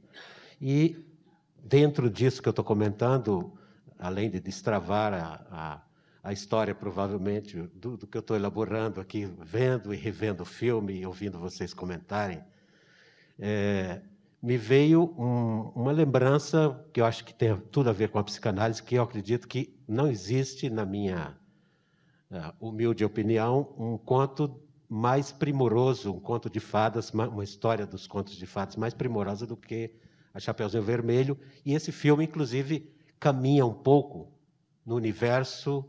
E dentro disso que eu estou comentando, além de destravar a, a, a história, provavelmente, do, do que eu estou elaborando aqui, vendo e revendo o filme e ouvindo vocês comentarem, é, me veio um, uma lembrança que eu acho que tem tudo a ver com a psicanálise, que eu acredito que não existe, na minha é, humilde opinião, um conto mais primoroso, um conto de fadas, uma história dos contos de fadas mais primorosa do que a Chapeuzinho Vermelho. E esse filme, inclusive, caminha um pouco no universo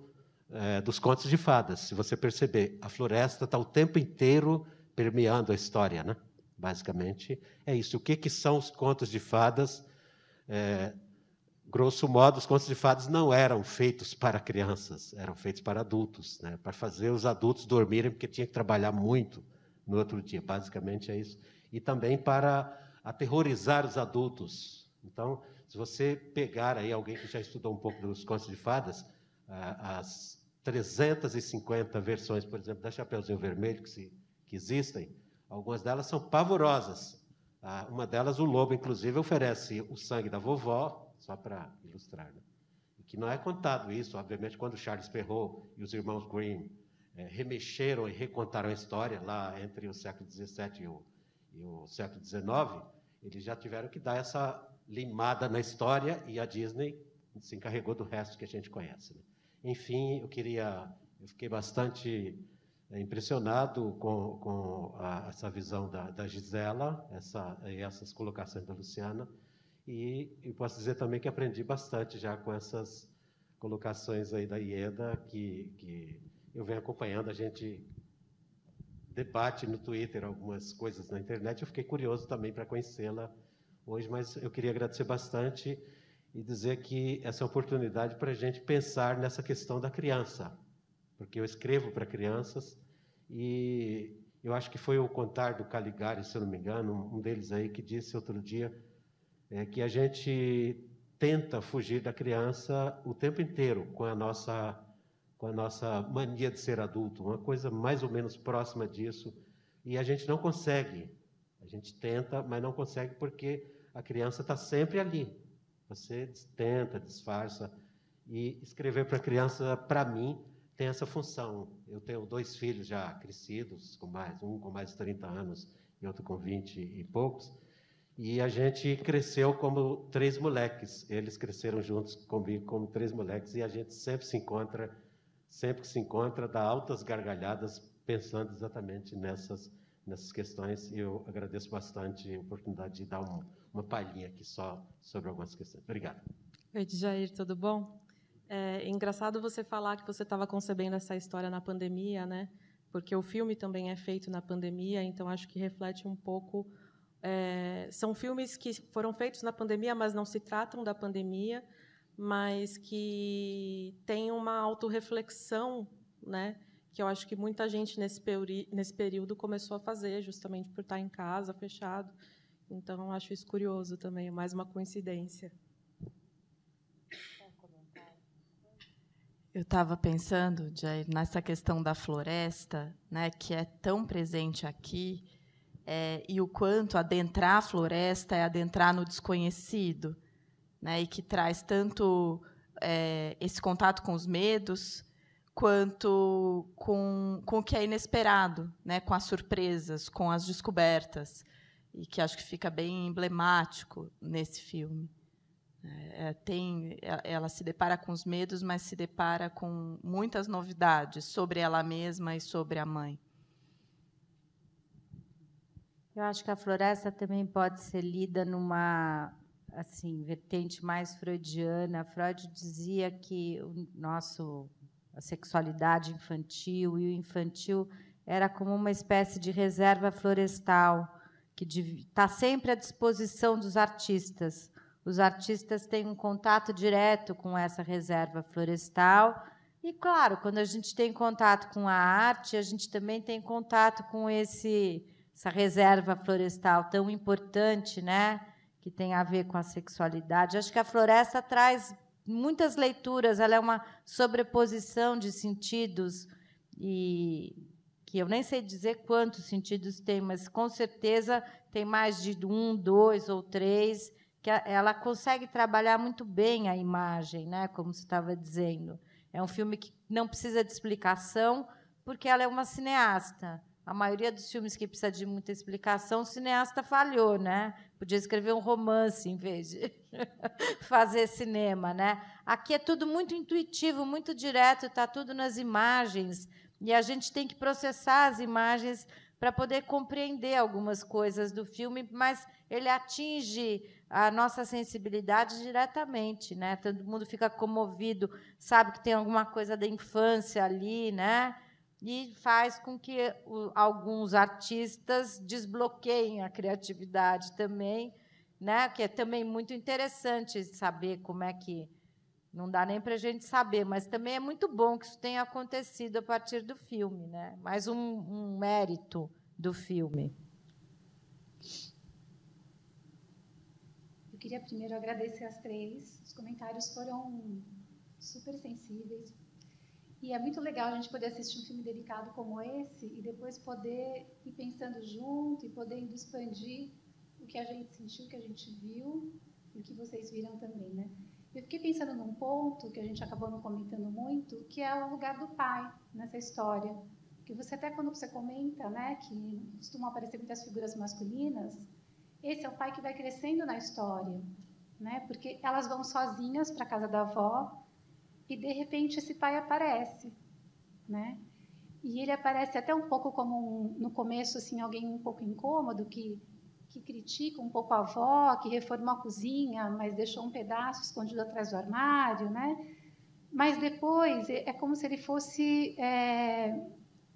eh, dos contos de fadas. Se você perceber, a floresta está o tempo inteiro permeando a história, né? Basicamente é isso. O que, que são os contos de fadas? Eh, grosso modo, os contos de fadas não eram feitos para crianças, eram feitos para adultos, né? para fazer os adultos dormirem, porque tinha que trabalhar muito no outro dia. Basicamente é isso. E também para aterrorizar os adultos. Então, se você pegar aí alguém que já estudou um pouco dos contos de fadas, as 350 versões, por exemplo, da Chapeuzinho Vermelho que, se, que existem, algumas delas são pavorosas. Ah, uma delas, o lobo, inclusive, oferece o sangue da vovó só para ilustrar. Né? que não é contado isso, obviamente, quando Charles Perrault e os irmãos Green eh, é, remexeram e recontaram a história lá entre o século XVII e o, e o século XIX, eles já tiveram que dar essa limada na história e a Disney se encarregou do resto que a gente conhece. Né? Enfim, eu queria, eu fiquei bastante eh, impressionado com, com a, essa visão da, da Gisela, essa, essas colocações da Luciana, e eu posso dizer também que aprendi bastante já com essas colocações aí da IEDA, que, que eu venho acompanhando, a gente debate no Twitter algumas coisas na internet, eu fiquei curioso também para conhecê-la hoje, mas eu queria agradecer bastante e dizer que essa é oportunidade para a gente pensar nessa questão da criança, porque eu escrevo para crianças e eu acho que foi o contar do Caligari, se eu não me engano, um deles aí que disse outro dia é que a gente tenta fugir da criança o tempo inteiro com a nossa com a nossa mania de ser adulto, uma coisa mais ou menos próxima disso, e a gente não consegue. A gente tenta, mas não consegue porque a criança está sempre ali. Você tenta, disfarça. E escrever para a criança, para mim, tem essa função. Eu tenho dois filhos já crescidos, com mais um com mais de 30 anos e outro com 20 e poucos. E a gente cresceu como três moleques. Eles cresceram juntos comigo como três moleques e a gente sempre se encontra, sempre que se encontra, dá altas gargalhadas pensando exatamente nessas nessas questões. E eu agradeço bastante a oportunidade de dar um, uma palhinha aqui só sobre algumas questões. Obrigado. Oi, Jair, tudo bom? É engraçado você falar que você estava concebendo essa história na pandemia, né? Porque o filme também é feito na pandemia, então acho que reflete um pouco é, são filmes que foram feitos na pandemia, mas não se tratam da pandemia, mas que têm uma autorreflexão, né? que eu acho que muita gente nesse, peri nesse período começou a fazer, justamente por estar em casa, fechado. Então, acho isso curioso também, mais uma coincidência. Eu estava pensando, Jair, nessa questão da floresta, né, que é tão presente aqui, é, e o quanto adentrar a floresta é adentrar no desconhecido, né, e que traz tanto é, esse contato com os medos quanto com, com o que é inesperado, né, com as surpresas, com as descobertas, e que acho que fica bem emblemático nesse filme. É, é tem, ela se depara com os medos, mas se depara com muitas novidades sobre ela mesma e sobre a mãe. Eu acho que a floresta também pode ser lida numa assim vertente mais freudiana. Freud dizia que o nosso a sexualidade infantil e o infantil era como uma espécie de reserva florestal que está sempre à disposição dos artistas. Os artistas têm um contato direto com essa reserva florestal. E, claro, quando a gente tem contato com a arte, a gente também tem contato com esse essa reserva florestal tão importante, né? Que tem a ver com a sexualidade. Acho que a floresta traz muitas leituras, ela é uma sobreposição de sentidos e que eu nem sei dizer quantos sentidos tem, mas com certeza tem mais de um, dois ou três, que ela consegue trabalhar muito bem a imagem, né? Como você estava dizendo, é um filme que não precisa de explicação porque ela é uma cineasta a maioria dos filmes que precisa de muita explicação, o cineasta falhou, né? Podia escrever um romance em vez de fazer cinema, né? Aqui é tudo muito intuitivo, muito direto, está tudo nas imagens e a gente tem que processar as imagens para poder compreender algumas coisas do filme, mas ele atinge a nossa sensibilidade diretamente, né? Todo mundo fica comovido, sabe que tem alguma coisa da infância ali, né? e faz com que o, alguns artistas desbloqueiem a criatividade também, né? Que é também muito interessante saber como é que não dá nem para a gente saber, mas também é muito bom que isso tenha acontecido a partir do filme, né? Mais um, um mérito do filme. Eu queria primeiro agradecer às três. Os comentários foram super sensíveis, e é muito legal a gente poder assistir um filme delicado como esse e depois poder ir pensando junto e podendo expandir o que a gente sentiu, o que a gente viu e o que vocês viram também, né? Eu fiquei pensando num ponto que a gente acabou não comentando muito, que é o lugar do pai nessa história. Que você até quando você comenta, né, que costumam aparecer muitas figuras masculinas, esse é o pai que vai crescendo na história, né? Porque elas vão sozinhas para a casa da avó, e de repente esse pai aparece, né? E ele aparece até um pouco como um, no começo assim alguém um pouco incômodo que que critica um pouco a avó, que reformou a cozinha, mas deixou um pedaço escondido atrás do armário, né? Mas depois é, é como se ele fosse é,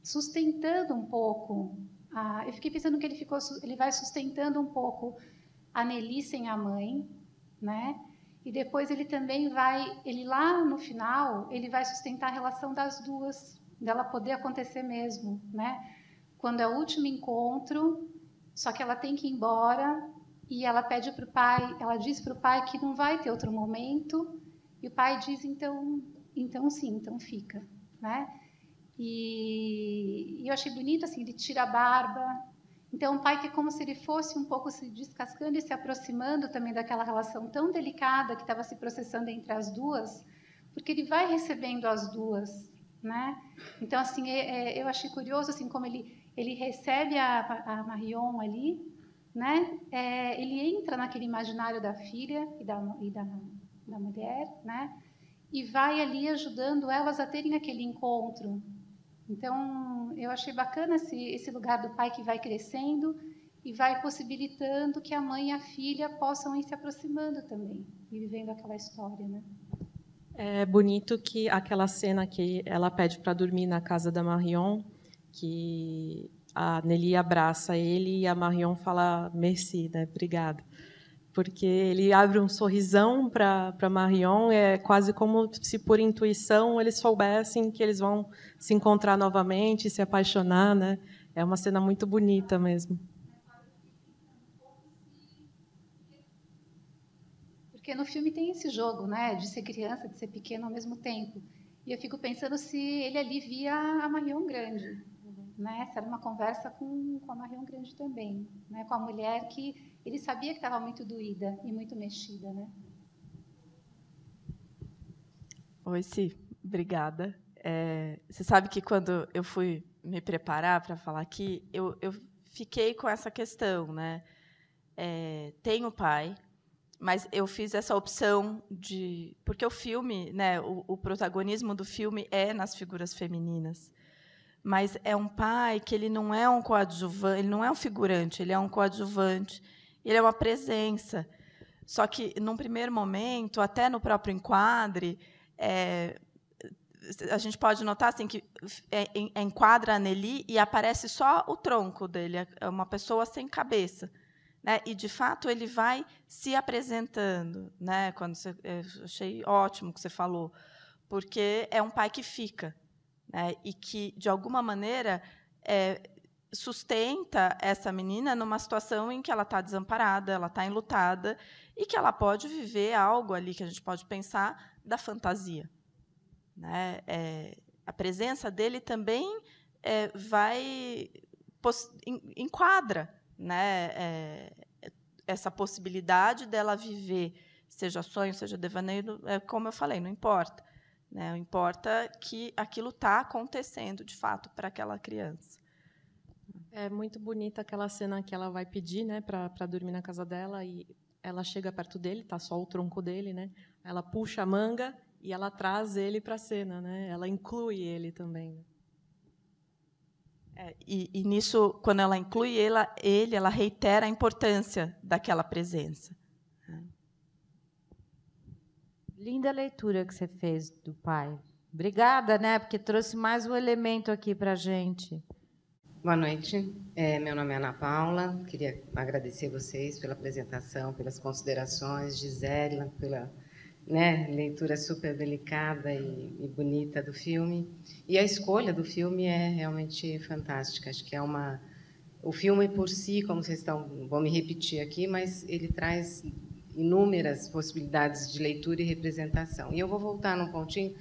sustentando um pouco. A, eu fiquei pensando que ele ficou, ele vai sustentando um pouco a Nelly sem a mãe, né? E depois ele também vai, ele lá no final, ele vai sustentar a relação das duas, dela poder acontecer mesmo, né? Quando é o último encontro, só que ela tem que ir embora e ela pede para o pai, ela diz para o pai que não vai ter outro momento e o pai diz então, então sim, então fica, né? E, e eu achei bonito assim, ele tira a barba, então, o pai que como se ele fosse um pouco se descascando e se aproximando também daquela relação tão delicada que estava se processando entre as duas, porque ele vai recebendo as duas, né? Então, assim, é, é, eu achei curioso assim como ele ele recebe a, a Marion ali, né? É, ele entra naquele imaginário da filha e da e da, da mulher, né? E vai ali ajudando elas a terem aquele encontro, então, eu achei bacana esse, esse lugar do pai que vai crescendo e vai possibilitando que a mãe e a filha possam ir se aproximando também e vivendo aquela história, né? É bonito que aquela cena que ela pede para dormir na casa da Marion, que a Nelly abraça ele e a Marion fala merci, né? Obrigada porque ele abre um sorrisão para Marion, é quase como se por intuição eles soubessem que eles vão se encontrar novamente, se apaixonar, né? É uma cena muito bonita mesmo. Porque no filme tem esse jogo, né, de ser criança, de ser pequeno ao mesmo tempo. E eu fico pensando se ele ali via a Marion grande, né? Se era uma conversa com, com a Marion grande também, né? Com a mulher que ele sabia que estava muito doída e muito mexida, né? Oi, Si. Obrigada. É, você sabe que quando eu fui me preparar para falar aqui, eu, eu, fiquei com essa questão, né? É, tenho pai, mas eu fiz essa opção de porque o filme, né, o, o, protagonismo do filme é nas figuras femininas, mas é um pai que ele não é um coadjuvante, ele não é um figurante, ele é um coadjuvante ele é uma presença. Só que, num primeiro momento, até no próprio enquadre, é, a gente pode notar assim, que é, é, enquadra a Nelly e aparece só o tronco dele, é uma pessoa sem cabeça. Né? E, de fato, ele vai se apresentando. Né? Quando você, é, achei ótimo o que você falou, porque é um pai que fica né? e que, de alguma maneira, é, sustenta essa menina numa situação em que ela está desamparada, ela está enlutada e que ela pode viver algo ali que a gente pode pensar da fantasia. Né? É, a presença dele também é, vai enquadra né, é, essa possibilidade dela viver, seja sonho, seja devaneio, é, como eu falei, não importa. Né? Importa é que aquilo está acontecendo de fato para aquela criança. É muito bonita aquela cena que ela vai pedir, né, para dormir na casa dela e ela chega perto dele, tá só o tronco dele, né? Ela puxa a manga e ela traz ele para a cena, né? Ela inclui ele também. É, e, e, nisso, quando ela inclui ela, ele, ela reitera a importância daquela presença. Linda leitura que você fez do pai. Obrigada, né? Porque trouxe mais um elemento aqui para gente. gente. Boa noite. É, meu nome é Ana Paula. Queria agradecer vocês pela apresentação, pelas considerações, Gisela, pela né, leitura super delicada e, e, bonita do filme. E a escolha do filme é realmente fantástica. Acho que é uma. O filme por si, como vocês estão. Vou me repetir aqui, mas ele traz inúmeras possibilidades de leitura e representação. E eu vou voltar num pontinho.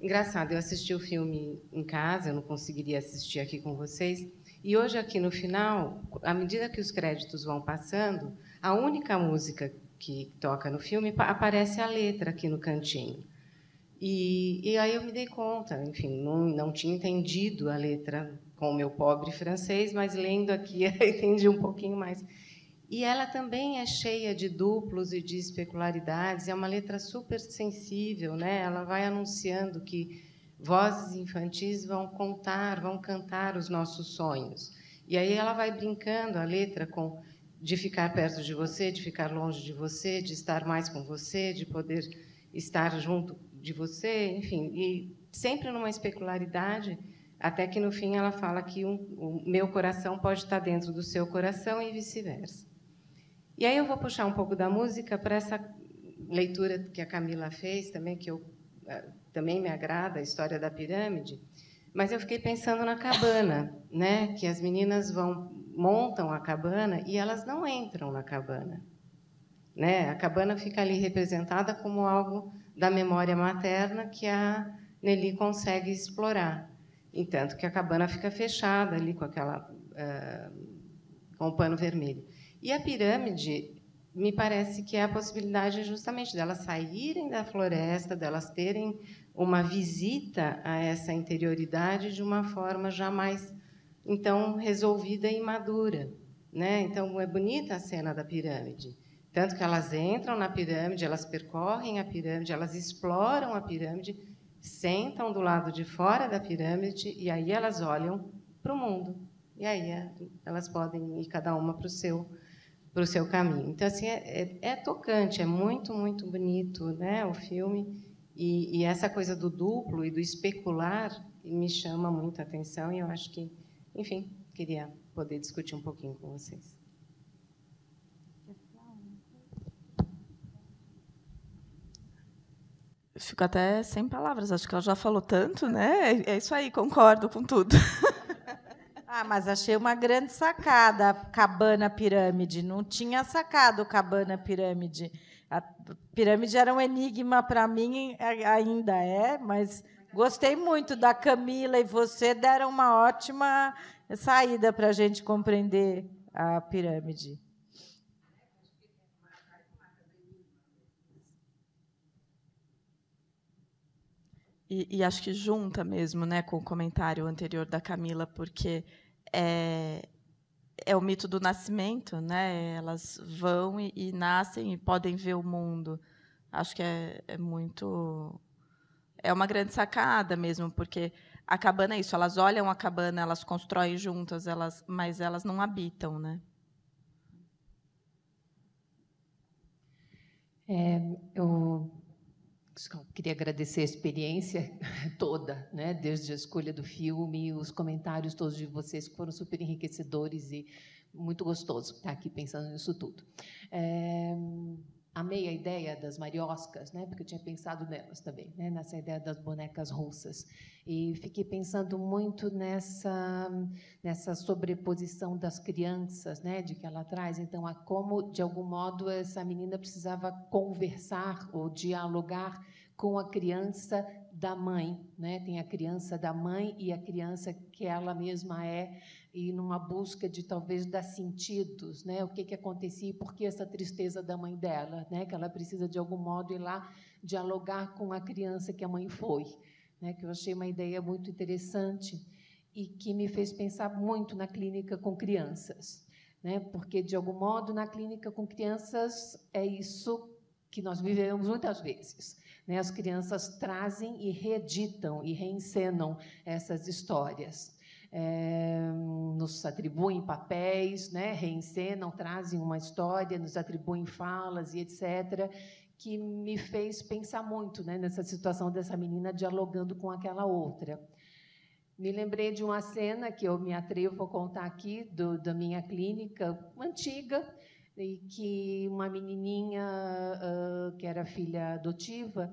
Engraçado, eu assisti o filme em casa, eu não conseguiria assistir aqui com vocês e hoje, aqui no final, à medida que os créditos vão passando, a única música que toca no filme aparece a letra aqui no cantinho. E, e aí eu me dei conta, enfim, não, não tinha entendido a letra com o meu pobre francês, mas lendo aqui entendi um pouquinho mais. E ela também é cheia de duplos e de especularidades, é uma letra super sensível, né? Ela vai anunciando que Vozes infantis vão contar, vão cantar os nossos sonhos. E aí ela vai brincando a letra com de ficar perto de você, de ficar longe de você, de estar mais com você, de poder estar junto de você, enfim, e sempre numa especularidade, até que no fim ela fala que um, o meu coração pode estar dentro do seu coração e vice-versa. E aí eu vou puxar um pouco da música para essa leitura que a Camila fez também, que eu eh, também me agrada, a história da pirâmide, mas eu fiquei pensando na cabana, né? Que as meninas vão montam a cabana e elas não entram na cabana, né? A cabana fica ali representada como algo da memória materna que a Nelly consegue explorar, entanto que a cabana fica fechada ali com aquela uh, com o pano vermelho. E a pirâmide me parece que é a possibilidade justamente delas saírem da floresta, delas terem uma visita a essa interioridade de uma forma jamais então resolvida e madura, né? Então é bonita a cena da pirâmide, tanto que elas entram na pirâmide, elas percorrem a pirâmide, elas exploram a pirâmide, sentam do lado de fora da pirâmide e aí elas olham para o mundo. E aí é, elas podem ir cada uma para o seu para o seu caminho. Então assim é, é, é tocante, é muito muito bonito, né? O filme e, e, essa coisa do duplo e do especular me chama muito a atenção e eu acho que, enfim, queria poder discutir um pouquinho com vocês. Eu fico até sem palavras, acho que ela já falou tanto, né? É, é isso aí, concordo com tudo. Ah, mas achei uma grande sacada, Cabana Pirâmide. Não tinha sacado Cabana Pirâmide a pirâmide era um enigma para mim, é, ainda é, mas gostei muito da Camila e você deram uma ótima saída para a gente compreender a pirâmide. E, e, acho que junta mesmo né, com o comentário anterior da Camila, porque é, é o mito do nascimento, né? Elas vão e, e nascem e podem ver o mundo. Acho que é, é, muito, é uma grande sacada mesmo, porque a cabana é isso. Elas olham a cabana, elas constroem juntas, elas, mas elas não habitam, né? É, eu Queria agradecer a experiência toda, né? desde a escolha do filme, os comentários todos de vocês que foram super enriquecedores e muito gostoso estar aqui pensando nisso tudo. É amei a ideia das marioscas, né? Porque eu tinha pensado nelas também, né? Nessa ideia das bonecas russas e fiquei pensando muito nessa nessa sobreposição das crianças, né? De que ela traz então a como de algum modo essa menina precisava conversar ou dialogar com a criança da mãe, né? Tem a criança da mãe e a criança que ela mesma é e numa busca de talvez dar sentidos, né? O que que acontecia e por que essa tristeza da mãe dela, né? Que ela precisa de algum modo ir lá dialogar com a criança que a mãe foi, né? Que eu achei uma ideia muito interessante e que me fez pensar muito na clínica com crianças, né? Porque de algum modo na clínica com crianças é isso que nós vivemos muitas vezes né? As crianças trazem e reeditam e reencenam essas histórias. É, nos atribuem papéis, né, reencenam, trazem uma história, nos atribuem falas e etc., que me fez pensar muito né, nessa situação dessa menina dialogando com aquela outra. Me lembrei de uma cena que eu me atrevo a contar aqui do, da minha clínica antiga, e que uma menininha uh, que era filha adotiva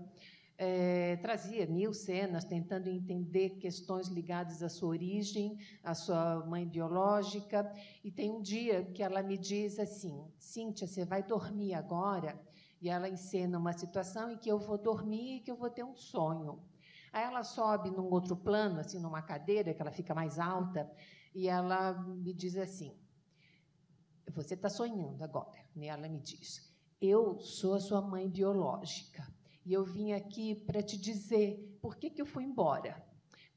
eh, trazia mil cenas tentando entender questões ligadas à sua origem, à sua mãe biológica. E tem um dia que ela me diz assim: Cíntia, você vai dormir agora? E ela encena uma situação em que eu vou dormir e que eu vou ter um sonho. Aí ela sobe num outro plano, assim, numa cadeira, que ela fica mais alta, e ela me diz assim: você está sonhando agora, né? Ela me diz. Eu sou a sua mãe biológica e eu vim aqui para te dizer por que, que eu fui embora.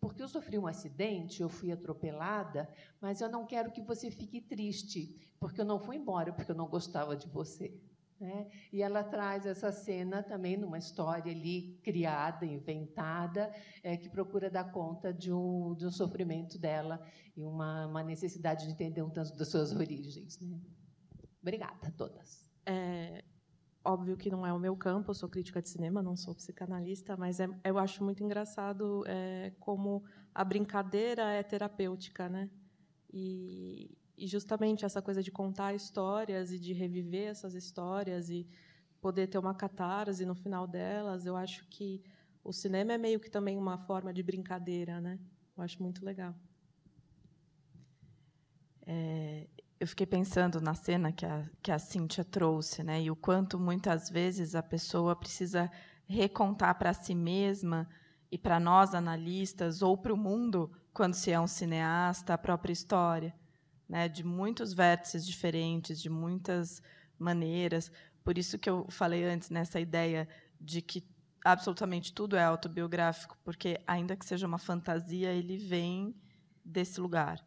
Porque eu sofri um acidente, eu fui atropelada, mas eu não quero que você fique triste, porque eu não fui embora, porque eu não gostava de você. Né? E ela traz essa cena também numa história ali criada, inventada, é, que procura dar conta de um, de um sofrimento dela e uma, uma necessidade de entender um tanto das suas origens. Né? Obrigada a todas. É, óbvio que não é o meu campo, eu sou crítica de cinema, não sou psicanalista, mas é, eu acho muito engraçado é, como a brincadeira é terapêutica, né? E, e justamente essa coisa de contar histórias e de reviver essas histórias e poder ter uma catarse no final delas, eu acho que o cinema é meio que também uma forma de brincadeira, né? Eu acho muito legal. É, eu fiquei pensando na cena que a, que a Cíntia trouxe, né? E o quanto muitas vezes a pessoa precisa recontar para si mesma e para nós analistas ou para o mundo, quando se é um cineasta, a própria história né, de muitos vértices diferentes, de muitas maneiras. Por isso que eu falei antes nessa né, ideia de que absolutamente tudo é autobiográfico, porque ainda que seja uma fantasia, ele vem desse lugar,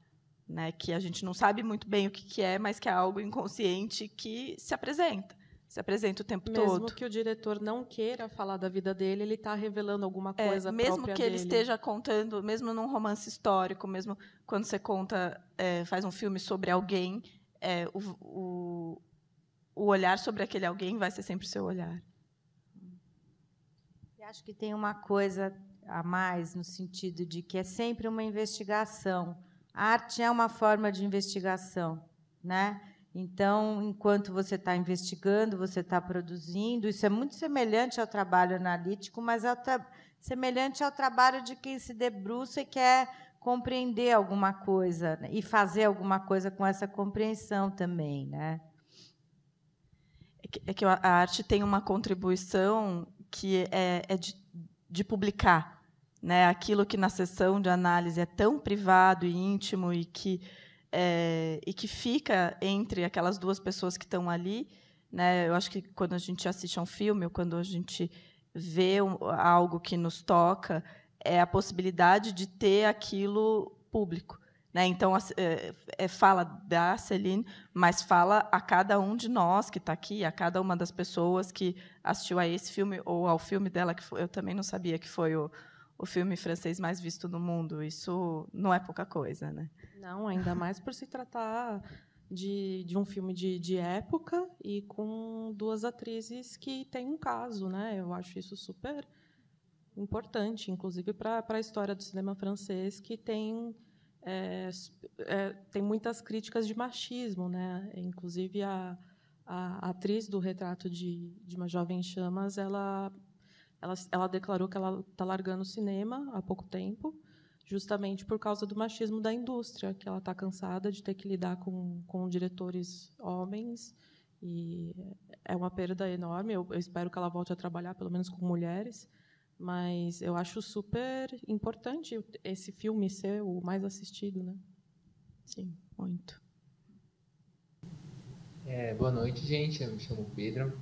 né, que a gente não sabe muito bem o que, que é, mas que é algo inconsciente que se apresenta se apresenta o tempo mesmo todo. Mesmo que o diretor não queira falar da vida dele, ele está revelando alguma é, coisa é, mesmo que ele dele. esteja contando, mesmo num romance histórico, mesmo quando você conta, é, faz um filme sobre alguém, é, o, o, o olhar sobre aquele alguém vai ser sempre o seu olhar. Eu acho que tem uma coisa a mais no sentido de que é sempre uma investigação. A arte é uma forma de investigação, né? Então, enquanto você está investigando, você está produzindo. Isso é muito semelhante ao trabalho analítico, mas é semelhante ao trabalho de quem se debruça e quer compreender alguma coisa né, e fazer alguma coisa com essa compreensão também, né? É que é a arte tem uma contribuição que é, é de, de, publicar, né? Aquilo que na sessão de análise é tão privado e íntimo e que é, e que fica entre aquelas duas pessoas que estão ali. Né? Eu acho que quando a gente assiste a um filme ou quando a gente vê um, algo que nos toca, é a possibilidade de ter aquilo público. Né? Então, é, é, fala da Celine, mas fala a cada um de nós que está aqui, a cada uma das pessoas que assistiu a esse filme ou ao filme dela, que foi, eu também não sabia que foi o o filme francês mais visto no mundo. Isso não é pouca coisa, né? Não, ainda mais por se tratar de, de um filme de, de época e com duas atrizes que têm um caso, né? Eu acho isso super importante, inclusive para a história do cinema francês, que tem é, é, tem muitas críticas de machismo, né? Inclusive a, a atriz do retrato de, de uma jovem chamas, ela ela, ela declarou que ela está largando o cinema há pouco tempo, justamente por causa do machismo da indústria, que ela está cansada de ter que lidar com, com diretores homens. E é uma perda enorme. Eu, eu espero que ela volte a trabalhar, pelo menos com mulheres. Mas eu acho super importante esse filme ser o mais assistido, né? Sim, muito. É, boa noite, gente. Eu me chamo Pedro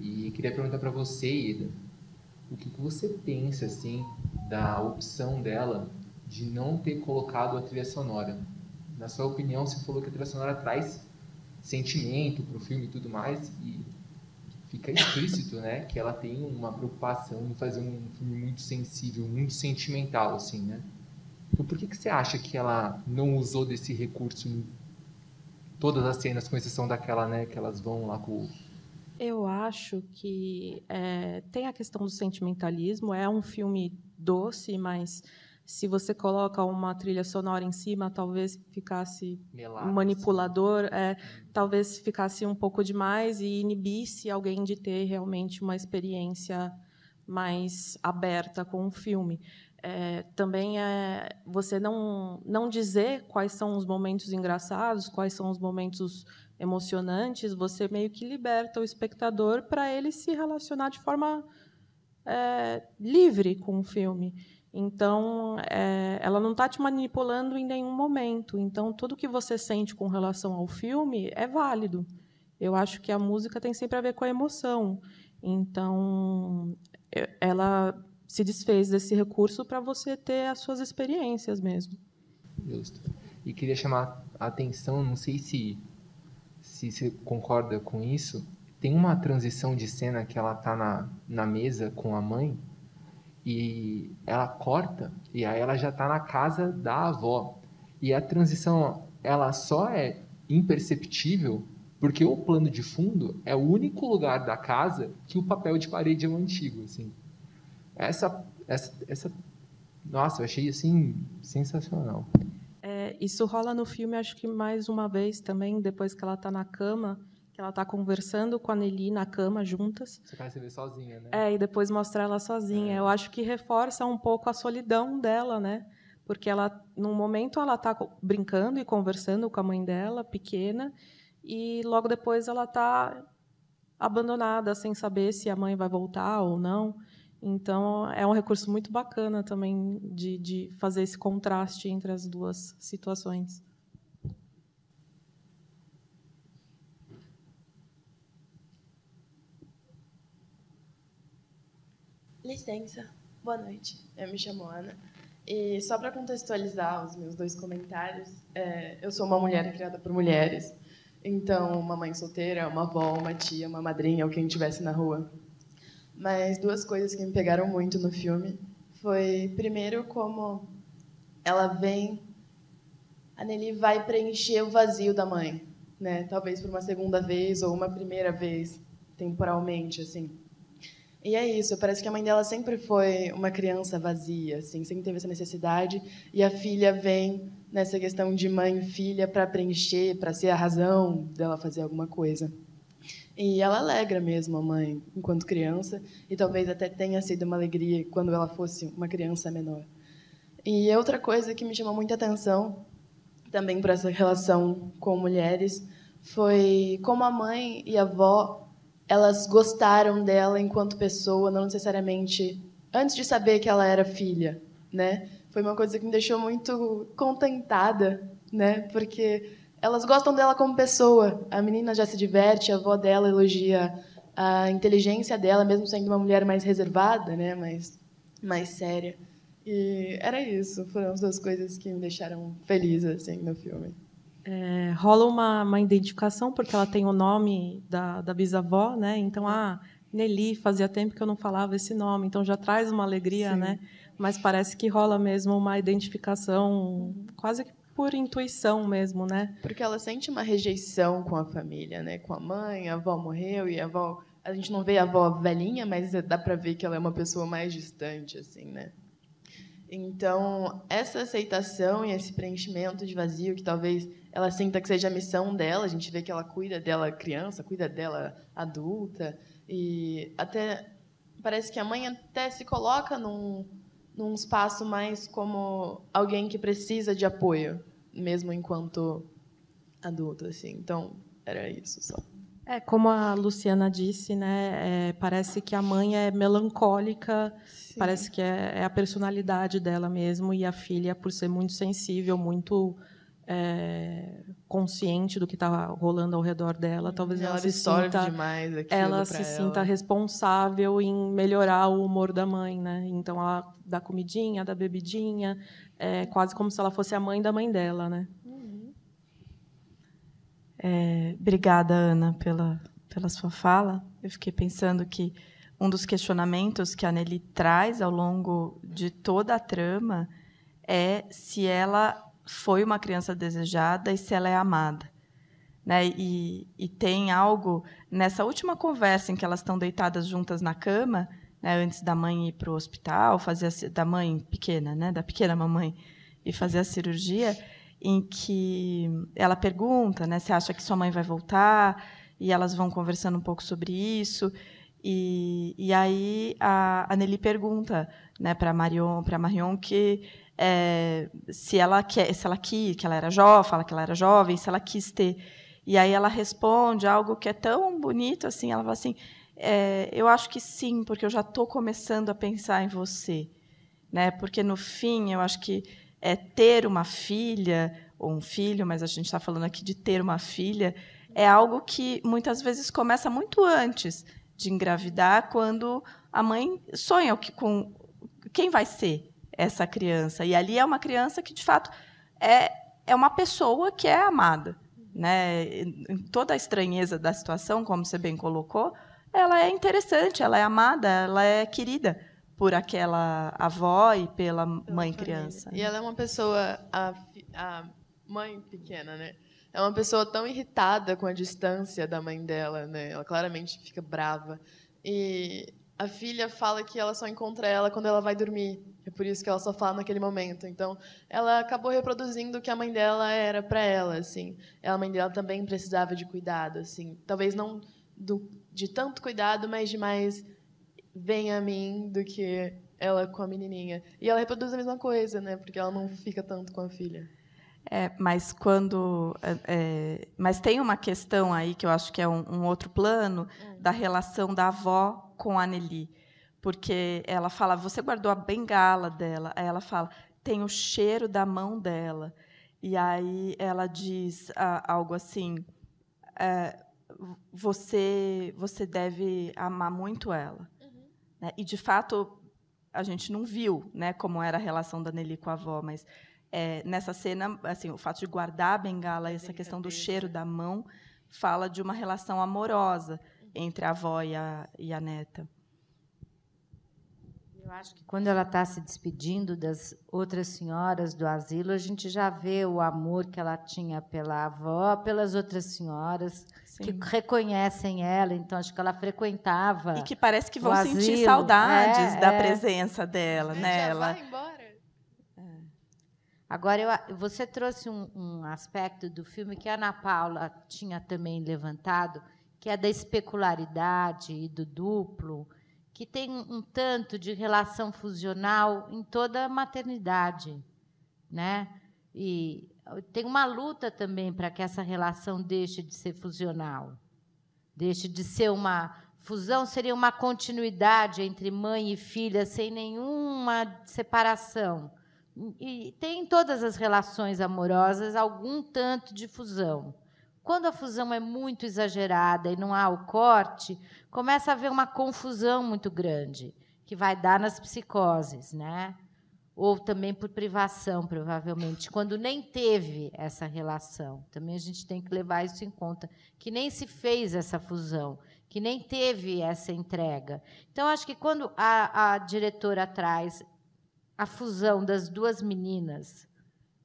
e queria perguntar para você, Ida, o que, que você pensa assim da opção dela de não ter colocado a trilha sonora? Na sua opinião, você falou que a trilha sonora traz sentimento para o filme e tudo mais, e fica explícito, né, que ela tem uma preocupação em fazer um filme muito sensível, muito sentimental, assim, né? Então, por que, que você acha que ela não usou desse recurso em todas as cenas, com exceção daquela, né, que elas vão lá com eu acho que é, tem a questão do sentimentalismo. É um filme doce, mas se você coloca uma trilha sonora em cima, talvez ficasse manipulador, é, uhum. talvez ficasse um pouco demais e inibisse alguém de ter realmente uma experiência mais aberta com o filme. É, também é você não não dizer quais são os momentos engraçados, quais são os momentos emocionantes, você meio que liberta o espectador para ele se relacionar de forma é, livre com o filme. Então, é, ela não está te manipulando em nenhum momento. Então, tudo que você sente com relação ao filme é válido. Eu acho que a música tem sempre a ver com a emoção. Então, ela se desfez desse recurso para você ter as suas experiências mesmo. Justo. E queria chamar a atenção, não sei se se você concorda com isso, tem uma transição de cena que ela tá na, na mesa com a mãe e ela corta e aí ela já tá na casa da avó. E a transição, ela só é imperceptível porque o plano de fundo é o único lugar da casa que o papel de parede é o antigo, assim. Essa, essa, essa... Nossa, eu achei, assim, sensacional. É, isso rola no filme, acho que mais uma vez também, depois que ela está na cama, que ela está conversando com a Nelly na cama juntas. Você quer se ver sozinha, né? É, e depois mostrar ela sozinha. É. Eu acho que reforça um pouco a solidão dela, né? Porque ela, num momento, ela está brincando e conversando com a mãe dela, pequena, e logo depois ela está abandonada, sem saber se a mãe vai voltar ou não. Então, é um recurso muito bacana também de, de fazer esse contraste entre as duas situações. Licença, boa noite. Eu me chamo Ana. E só para contextualizar os meus dois comentários, é, eu sou uma mulher criada por mulheres. Então, uma mãe solteira, uma avó, uma tia, uma madrinha, ou quem estivesse na rua. Mas duas coisas que me pegaram muito no filme foi, primeiro, como ela vem, a Nelly vai preencher o vazio da mãe, né? Talvez por uma segunda vez ou uma primeira vez, temporalmente, assim. E é isso, parece que a mãe dela sempre foi uma criança vazia, assim, sempre teve essa necessidade, e a filha vem nessa questão de mãe e filha para preencher, para ser a razão dela fazer alguma coisa. E ela alegra mesmo a mãe enquanto criança, e talvez até tenha sido uma alegria quando ela fosse uma criança menor. E é outra coisa que me chamou muita atenção também para essa relação com mulheres foi como a mãe e a avó elas gostaram dela enquanto pessoa, não necessariamente antes de saber que ela era filha, né? Foi uma coisa que me deixou muito contentada, né? Porque elas gostam dela como pessoa. A menina já se diverte, a avó dela elogia a inteligência dela, mesmo sendo uma mulher mais reservada, né, mais, mais séria. E era isso, foram as duas coisas que me deixaram feliz assim, no filme. É, rola uma, uma, identificação, porque ela tem o nome da, da bisavó, né? Então, ah, Nelly, fazia tempo que eu não falava esse nome, então já traz uma alegria, né? Mas parece que rola mesmo uma identificação quase que por intuição mesmo, né? Porque ela sente uma rejeição com a família, né? Com a mãe, a avó morreu e a avó. A gente não vê a avó velhinha, mas é, dá para ver que ela é uma pessoa mais distante, assim, né? Então, essa aceitação e esse preenchimento de vazio, que talvez ela sinta que seja a missão dela, a gente vê que ela cuida dela criança, cuida dela adulta, e até parece que a mãe até se coloca num, num espaço mais como alguém que precisa de apoio, mesmo enquanto adulto, assim. Então, era isso só. É, como a Luciana disse, né, é, parece que a mãe é melancólica, Sim. parece que é, é, a personalidade dela mesmo, e a filha, por ser muito sensível, muito é, consciente do que está rolando ao redor dela, talvez ela, ela se sinta, ela se ela. sinta responsável em melhorar o humor da mãe, né? Então ela dá comidinha, dá bebidinha, é quase como se ela fosse a mãe da mãe dela, né? Uhum. É, obrigada, Ana, pela pela sua fala. Eu fiquei pensando que um dos questionamentos que a Nelly traz ao longo de toda a trama é se ela foi uma criança desejada e se ela é amada. Né? E, e tem algo nessa última conversa em que elas estão deitadas juntas na cama, né, antes da mãe ir para o hospital, fazer a, da mãe pequena, né, da pequena mamãe, e fazer a cirurgia, em que ela pergunta, né, se acha que sua mãe vai voltar, e elas vão conversando um pouco sobre isso, e, e aí a, a Nelly pergunta, né, para Marion, para Marion que é, se ela quer, se ela quis, que ela era jovem, fala que ela era jovem, se ela quis ter. E aí ela responde algo que é tão bonito assim, ela fala assim, é, eu acho que sim, porque eu já estou começando a pensar em você, né? Porque no fim eu acho que é ter uma filha ou um filho, mas a gente está falando aqui de ter uma filha é algo que muitas vezes começa muito antes de engravidar, quando a mãe sonha com quem vai ser, essa criança. E ali é uma criança que, de fato, é, é uma pessoa que é amada. Né? Em toda a estranheza da situação, como você bem colocou, ela é interessante, ela é amada, ela é querida por aquela avó e pela mãe criança. E né? ela é uma pessoa, a, a mãe pequena, né? É uma pessoa tão irritada com a distância da mãe dela, né? Ela claramente fica brava. E a filha fala que ela só encontra ela quando ela vai dormir. É por isso que ela só fala naquele momento. Então, ela acabou reproduzindo o que a mãe dela era para ela, assim. A mãe dela também precisava de cuidado, assim. Talvez não do, de tanto cuidado, mas de mais vem a mim do que ela com a menininha. E ela reproduz a mesma coisa, né? Porque ela não fica tanto com a filha. É, mas quando, é, é mas tem uma questão aí que eu acho que é um, um outro plano hum. da relação da avó com a Nelly porque ela fala, você guardou a bengala dela. Aí ela fala, tem o cheiro da mão dela. E aí ela diz ah, algo assim: é, você, você deve amar muito ela. Uhum. Né? E de fato a gente não viu, né, como era a relação da Nelly com a avó, mas é, nessa cena, assim, o fato de guardar a bengala essa questão do cheiro da mão fala de uma relação amorosa uhum. entre a avó e a, e a neta. Eu acho que quando ela está se despedindo das outras senhoras do asilo, a gente já vê o amor que ela tinha pela avó, pelas outras senhoras Sim. que reconhecem ela. Então acho que ela frequentava e que parece que vão sentir asilo. saudades é, da é. presença dela, né? Ela vai embora. É. Agora, eu, você trouxe um, um, aspecto do filme que a Ana Paula tinha também levantado, que é da especularidade e do duplo que tem um tanto de relação fusional em toda a maternidade, né? E tem uma luta também para que essa relação deixe de ser fusional, deixe de ser uma fusão seria uma continuidade entre mãe e filha sem nenhuma separação. E tem em todas as relações amorosas algum tanto de fusão. Quando a fusão é muito exagerada e não há o corte, começa a haver uma confusão muito grande, que vai dar nas psicoses, né? Ou também por privação, provavelmente, quando nem teve essa relação. Também a gente tem que levar isso em conta, que nem se fez essa fusão, que nem teve essa entrega. Então, acho que quando a, a diretora traz a fusão das duas meninas,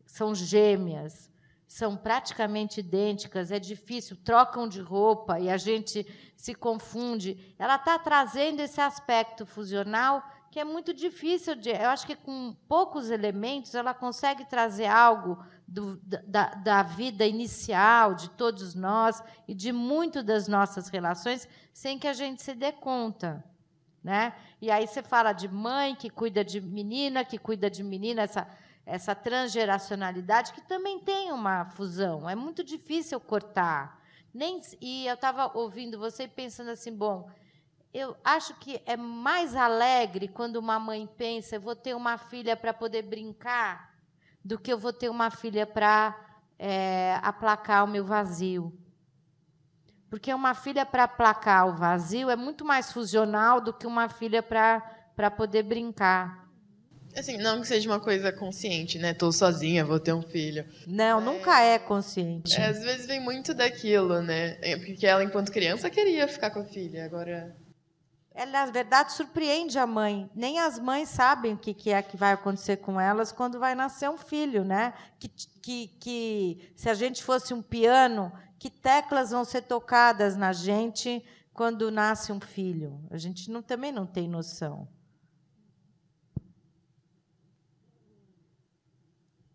são gêmeas, são praticamente idênticas, é difícil, trocam de roupa e a gente se confunde. Ela está trazendo esse aspecto fusional que é muito difícil de. Eu acho que com poucos elementos ela consegue trazer algo do, da, da vida inicial de todos nós e de muito das nossas relações sem que a gente se dê conta. Né? E aí você fala de mãe que cuida de menina, que cuida de menina, essa essa transgeracionalidade que também tem uma fusão. É muito difícil cortar. Nem, e eu estava ouvindo você e pensando assim, bom, eu acho que é mais alegre quando uma mãe pensa, eu vou ter uma filha para poder brincar, do que eu vou ter uma filha para é, aplacar o meu vazio. Porque uma filha para aplacar o vazio é muito mais fusional do que uma filha para poder brincar. Assim, não que seja uma coisa consciente, né? Tô sozinha, vou ter um filho. Não, é... nunca é consciente. É, às vezes vem muito daquilo, né? É, porque ela, enquanto criança, queria ficar com a filha, agora. Ela, é, na verdade, surpreende a mãe. Nem as mães sabem o que é que vai acontecer com elas quando vai nascer um filho, né? Que, que, que se a gente fosse um piano, que teclas vão ser tocadas na gente quando nasce um filho? A gente não, também não tem noção.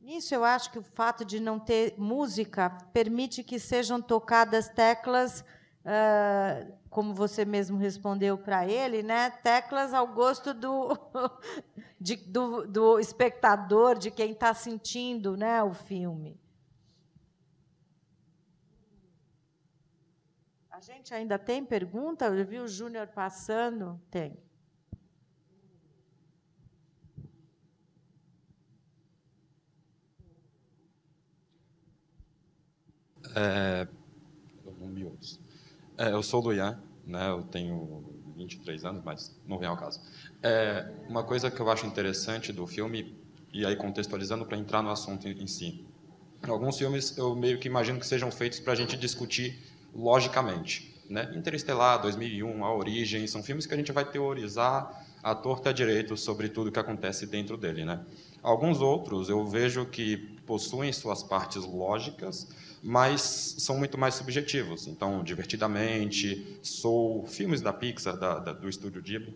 Nisso, eu acho que o fato de não ter música permite que sejam tocadas teclas, uh, como você mesmo respondeu para ele, né? teclas ao gosto do, de, do, do espectador, de quem está sentindo né, o filme. A gente ainda tem pergunta? Eu vi o Júnior passando. Tem. É, é, eu sou o Luian, né, eu tenho 23 anos, mas não vem ao caso. É, uma coisa que eu acho interessante do filme, e aí contextualizando para entrar no assunto em si, alguns filmes eu meio que imagino que sejam feitos para a gente discutir logicamente. Né? Interestelar, 2001, A Origem, são filmes que a gente vai teorizar a torta direito sobre tudo que acontece dentro dele. Né? Alguns outros eu vejo que possuem suas partes lógicas, mas são muito mais subjetivos. Então, Divertidamente, Soul, filmes da Pixar, da, da, do estúdio Ghibli.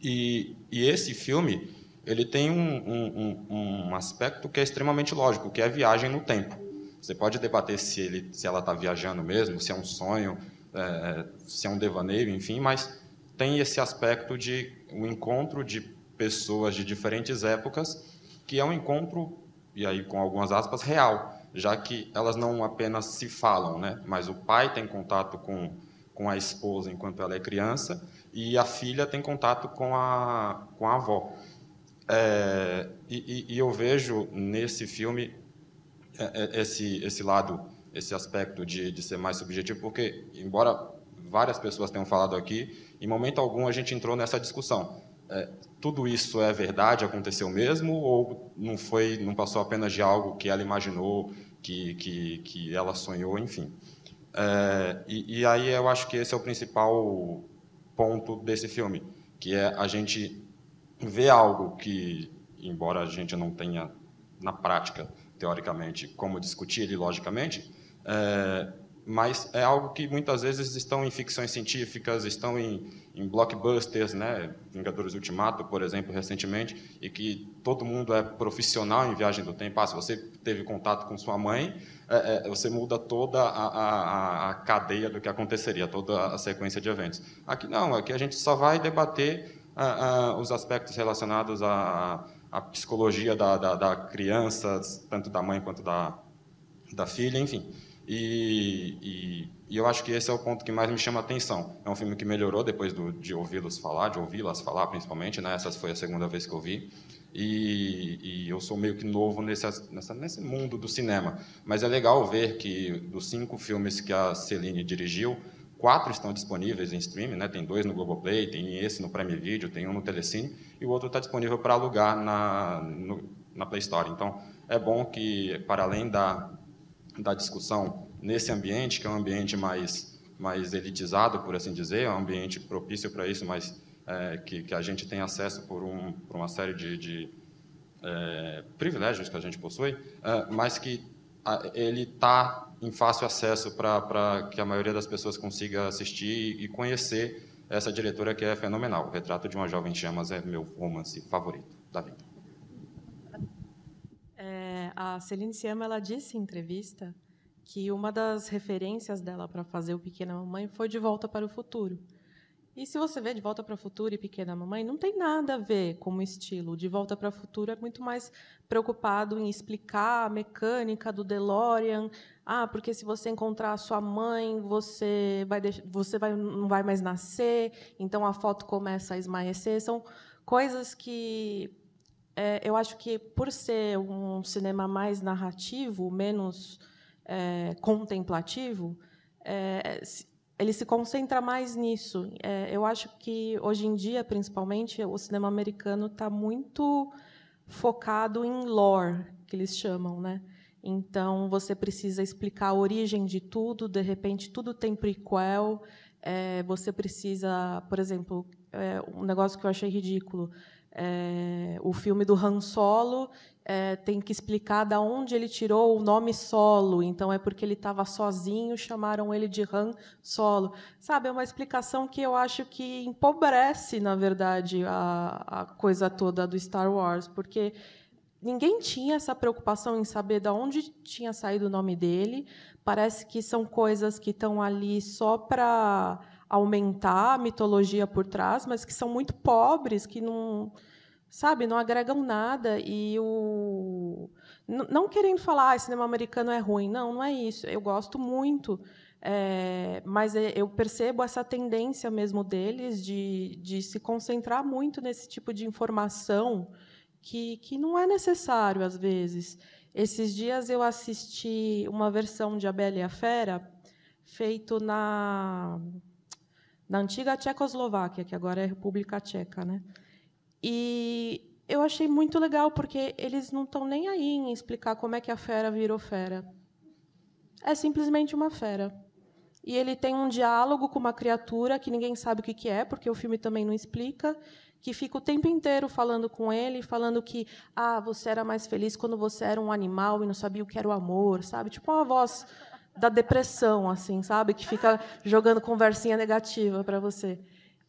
E, e, esse filme ele tem um, um, um aspecto que é extremamente lógico, que é a viagem no tempo. Você pode debater se, ele, se ela está viajando mesmo, se é um sonho, é, se é um devaneio, enfim, mas tem esse aspecto de um encontro de pessoas de diferentes épocas, que é um encontro, e aí com algumas aspas, real já que elas não apenas se falam, né? mas o pai tem contato com, com a esposa enquanto ela é criança e a filha tem contato com a, com a avó. É, e, e, eu vejo nesse filme é, é, esse, esse lado, esse aspecto de, de ser mais subjetivo, porque, embora várias pessoas tenham falado aqui, em momento algum a gente entrou nessa discussão é, tudo isso é verdade, aconteceu mesmo, ou não foi, não passou apenas de algo que ela imaginou, que, que, que ela sonhou, enfim. É, e, e, aí eu acho que esse é o principal ponto desse filme, que é a gente ver algo que, embora a gente não tenha na prática, teoricamente, como discutir ele logicamente, é, mas é algo que muitas vezes estão em ficções científicas, estão em, em blockbusters, né? Vingadores Ultimato, por exemplo, recentemente, e que todo mundo é profissional em viagem do tempo. Ah, se você teve contato com sua mãe, é, é, você muda toda a, a, a cadeia do que aconteceria, toda a sequência de eventos. Aqui não, aqui a gente só vai debater ah, ah, os aspectos relacionados à, psicologia da, da, da criança, tanto da mãe quanto da, da filha, enfim. E, e, e, eu acho que esse é o ponto que mais me chama a atenção. É um filme que melhorou depois do, de ouvi-los falar, de ouvi-las falar, principalmente, né? Essa foi a segunda vez que eu vi. E, e eu sou meio que novo nesse, nessa, nesse mundo do cinema. Mas é legal ver que dos cinco filmes que a Celine dirigiu, quatro estão disponíveis em streaming, né? Tem dois no Globoplay, tem esse no Prime Video, tem um no Telecine, e o outro está disponível para alugar na, no, na Play Store. Então, é bom que, para além da da discussão nesse ambiente, que é um ambiente mais, mais elitizado, por assim dizer, é um ambiente propício para isso, mas é, que, que, a gente tem acesso por, um, por uma série de, de é, privilégios que a gente possui, é, mas que a, ele está em fácil acesso para que a maioria das pessoas consiga assistir e conhecer essa diretora que é fenomenal. O Retrato de uma Jovem Chamas é meu romance favorito da vida a Celine Sciamma ela disse em entrevista que uma das referências dela para fazer o Pequena Mamãe foi De Volta para o Futuro. E se você vê De Volta para o Futuro e Pequena Mamãe, não tem nada a ver com o estilo. De Volta para o Futuro é muito mais preocupado em explicar a mecânica do DeLorean. Ah, porque se você encontrar a sua mãe, você vai deixar, você vai, não vai mais nascer, então a foto começa a esmaecer. São coisas que é, eu acho que por ser um cinema mais narrativo, menos é, contemplativo, é, ele se concentra mais nisso. É, eu acho que hoje em dia, principalmente, o cinema americano está muito focado em lore, que eles chamam, né? Então você precisa explicar a origem de tudo. De repente tudo tem prequel. É, você precisa, por exemplo, é, um negócio que eu achei ridículo. É, o filme do Han Solo é, tem que explicar da onde ele tirou o nome Solo. Então é porque ele estava sozinho, chamaram ele de Han Solo. Sabe, é uma explicação que eu acho que empobrece, na verdade, a, a coisa toda do Star Wars, porque ninguém tinha essa preocupação em saber de onde tinha saído o nome dele. Parece que são coisas que estão ali só para aumentar a mitologia por trás, mas que são muito pobres, que não sabe, não agregam nada e o não querendo falar ah, cinema americano é ruim, não, não é isso. Eu gosto muito, é, mas é, eu percebo essa tendência mesmo deles de, de se concentrar muito nesse tipo de informação que, que não é necessário às vezes. Esses dias eu assisti uma versão de A Bela e a Fera feito na da antiga Tchecoslováquia, que agora é República Tcheca, né? E eu achei muito legal porque eles não estão nem aí em explicar como é que a fera virou fera. É simplesmente uma fera. E ele tem um diálogo com uma criatura que ninguém sabe o que é, porque o filme também não explica, que fica o tempo inteiro falando com ele, falando que ah, você era mais feliz quando você era um animal e não sabia o que era o amor, sabe? Tipo uma voz da depressão, assim, sabe? Que fica jogando conversinha negativa para você.